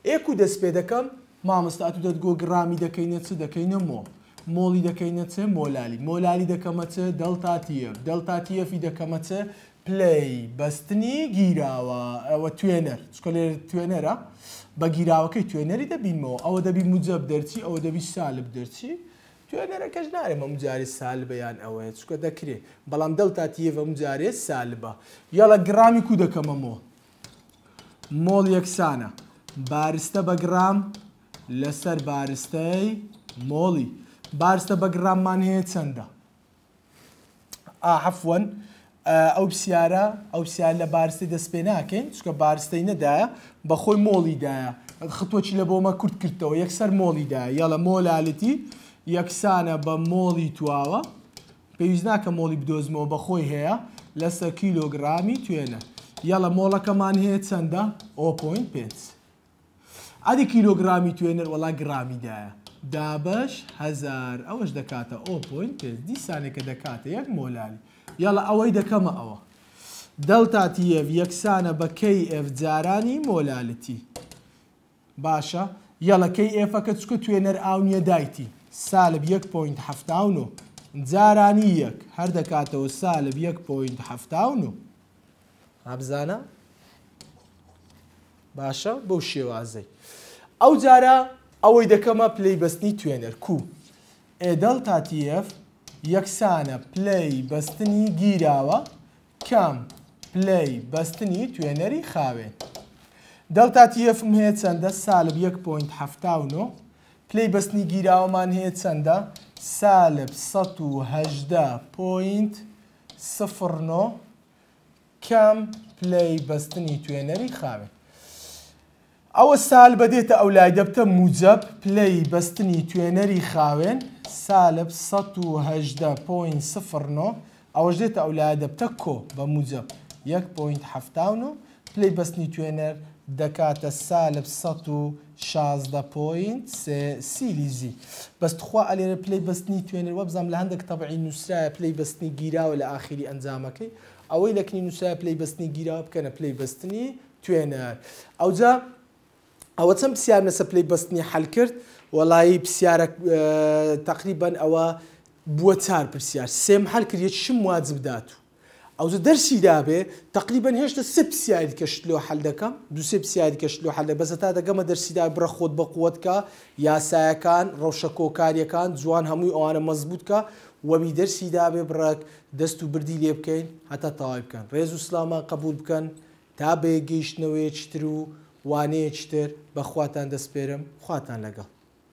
ئێک و دەست پێ دەکەم مامەستا تو دەتگۆ گرامی دەکەینە چ دەکەینە مۆ مۆڵی دەکەینە چ مۆلالی مۆلالی دەکەمە چ دڵتاتیە دڵتاتیەفی دەکەمە چ پلی بەستنی گیراوە ئەوە توێنەر چکە لێ توێنەرە بە گیراوەکەی توێنەری دەبینمەوە ئەوە دەبی مجەب دەرچی ئەوە دەبی سالب دەرچی توێنەرەکەش نارێمە مجاری سال بەیان ئەوەیە چکە دەکرێ بەڵام دەوتاتیەوە مجارێ سالبە یاڵە گرامی کو دەکەمەمەوە مۆڵ یەکسانە بارستە بە گرام لەسەر بارستەی مۆڵی بارستە بە گراممان هەیە چەندە ئاحەفوەن ئەو پسیارە ئەو پسیار لە بارستی دەستپێ ناکەین چکە بارستەی نەدایە بەخۆی مۆڵیدایە ختۆچی لە بۆمە کورت کردەوە یەکسەر مۆڵیدایە یا لە مۆلالەتی یەکسانە بە مۆڵی تواوە پێویست ناکە مۆڵی بدۆزمەوە بەخۆی هەیە لەسەر کیلۆگرامی توێنە یا لە مۆڵەکەمان هەیە چەندە ئۆ.5 ئادی کیلۆگرامی توێنەر وەڵا گرامیدایە دابش هزار ئەوەش دەکاتە ئۆ.5 دیسانێکە دەکاتە یەک مۆلالی یاڵە ئەوەی دەکەمە ئەوە دڵتاتیەف یەکسانە بە کف جارانی مۆلالەتی باشە یەڵەکەی ئێفەکە چکە توێنەر ئاونیە دایتی سالب 1.7 جارانی یەک هەر دەکاتەوە سالب 1.7 ئابزانە باشە بەو شێوازەی ئەو جارە ئەوەی دەکەمە پلەیبەستنی توێنەر کو ئێدەڵ تاتیف یەکسانە پلەی بەستنی گیراوە کەم پلەی بەستنی توێنەری خاوێن. دەڵتاتیفم هەیە چەندە سالب 1.7 پلەی بەستنی گیراوەمان هەیە چەندە سالب 1.09 کەم پلەی بەستنی توێنەری خاوێن. ئەوە سال بەدێتە ئەو لای دەبتە موجەب پلەی بەستنی توێنەری خاوێن سالب 118.09 ئەوەش دێتە ئەولادە بتە کۆ بە موجب 1.7 پلی بەستنی توێنەر دەکاتە سالب 16.سیلیزی بەستخوا ئەلێرە پلی بەستنی توێنەر وەبزانام لە هەندێک تەبعی نووسرایە پلی بەستنی گیراوە لە ئاخری ئەنجامەکەی ئەوەی لەکنی نووسای پلی بەستنی گیراوە بکەنە پلی بەستنی توێنەر ئەوجا ئەوە چەند پرسیار نەسە پلی بەستنی حل کرد؟ وەڵایی پرسیارە تقریبان ئەوە بووە چار پرسیار سێم هەر کردێت شم واجب دات و ئەو دەرسی دابێ تقریبان هێشتا سێ پرسیاری کەشت لۆ حل دەکەم دو سێ پرسیاری کەشت لۆ حلە بەزە تا دەگەمە دەرسیدا بڕە خۆت بە قوتکە یاسایەکان ڕەوشە کۆکاریەکان جوان هەمووی ئەوانە مەزبوطکە وەبی دەرسی دابێ بڕک دەست و بردی لێ بکەین هەتا تاوای بکەن ڕێز و سلامە قبول بکەن تا بێگەیشتنەوەی چتر و وانەیە چتر بەخواتان دەستپێرم خواتان لەگەڵ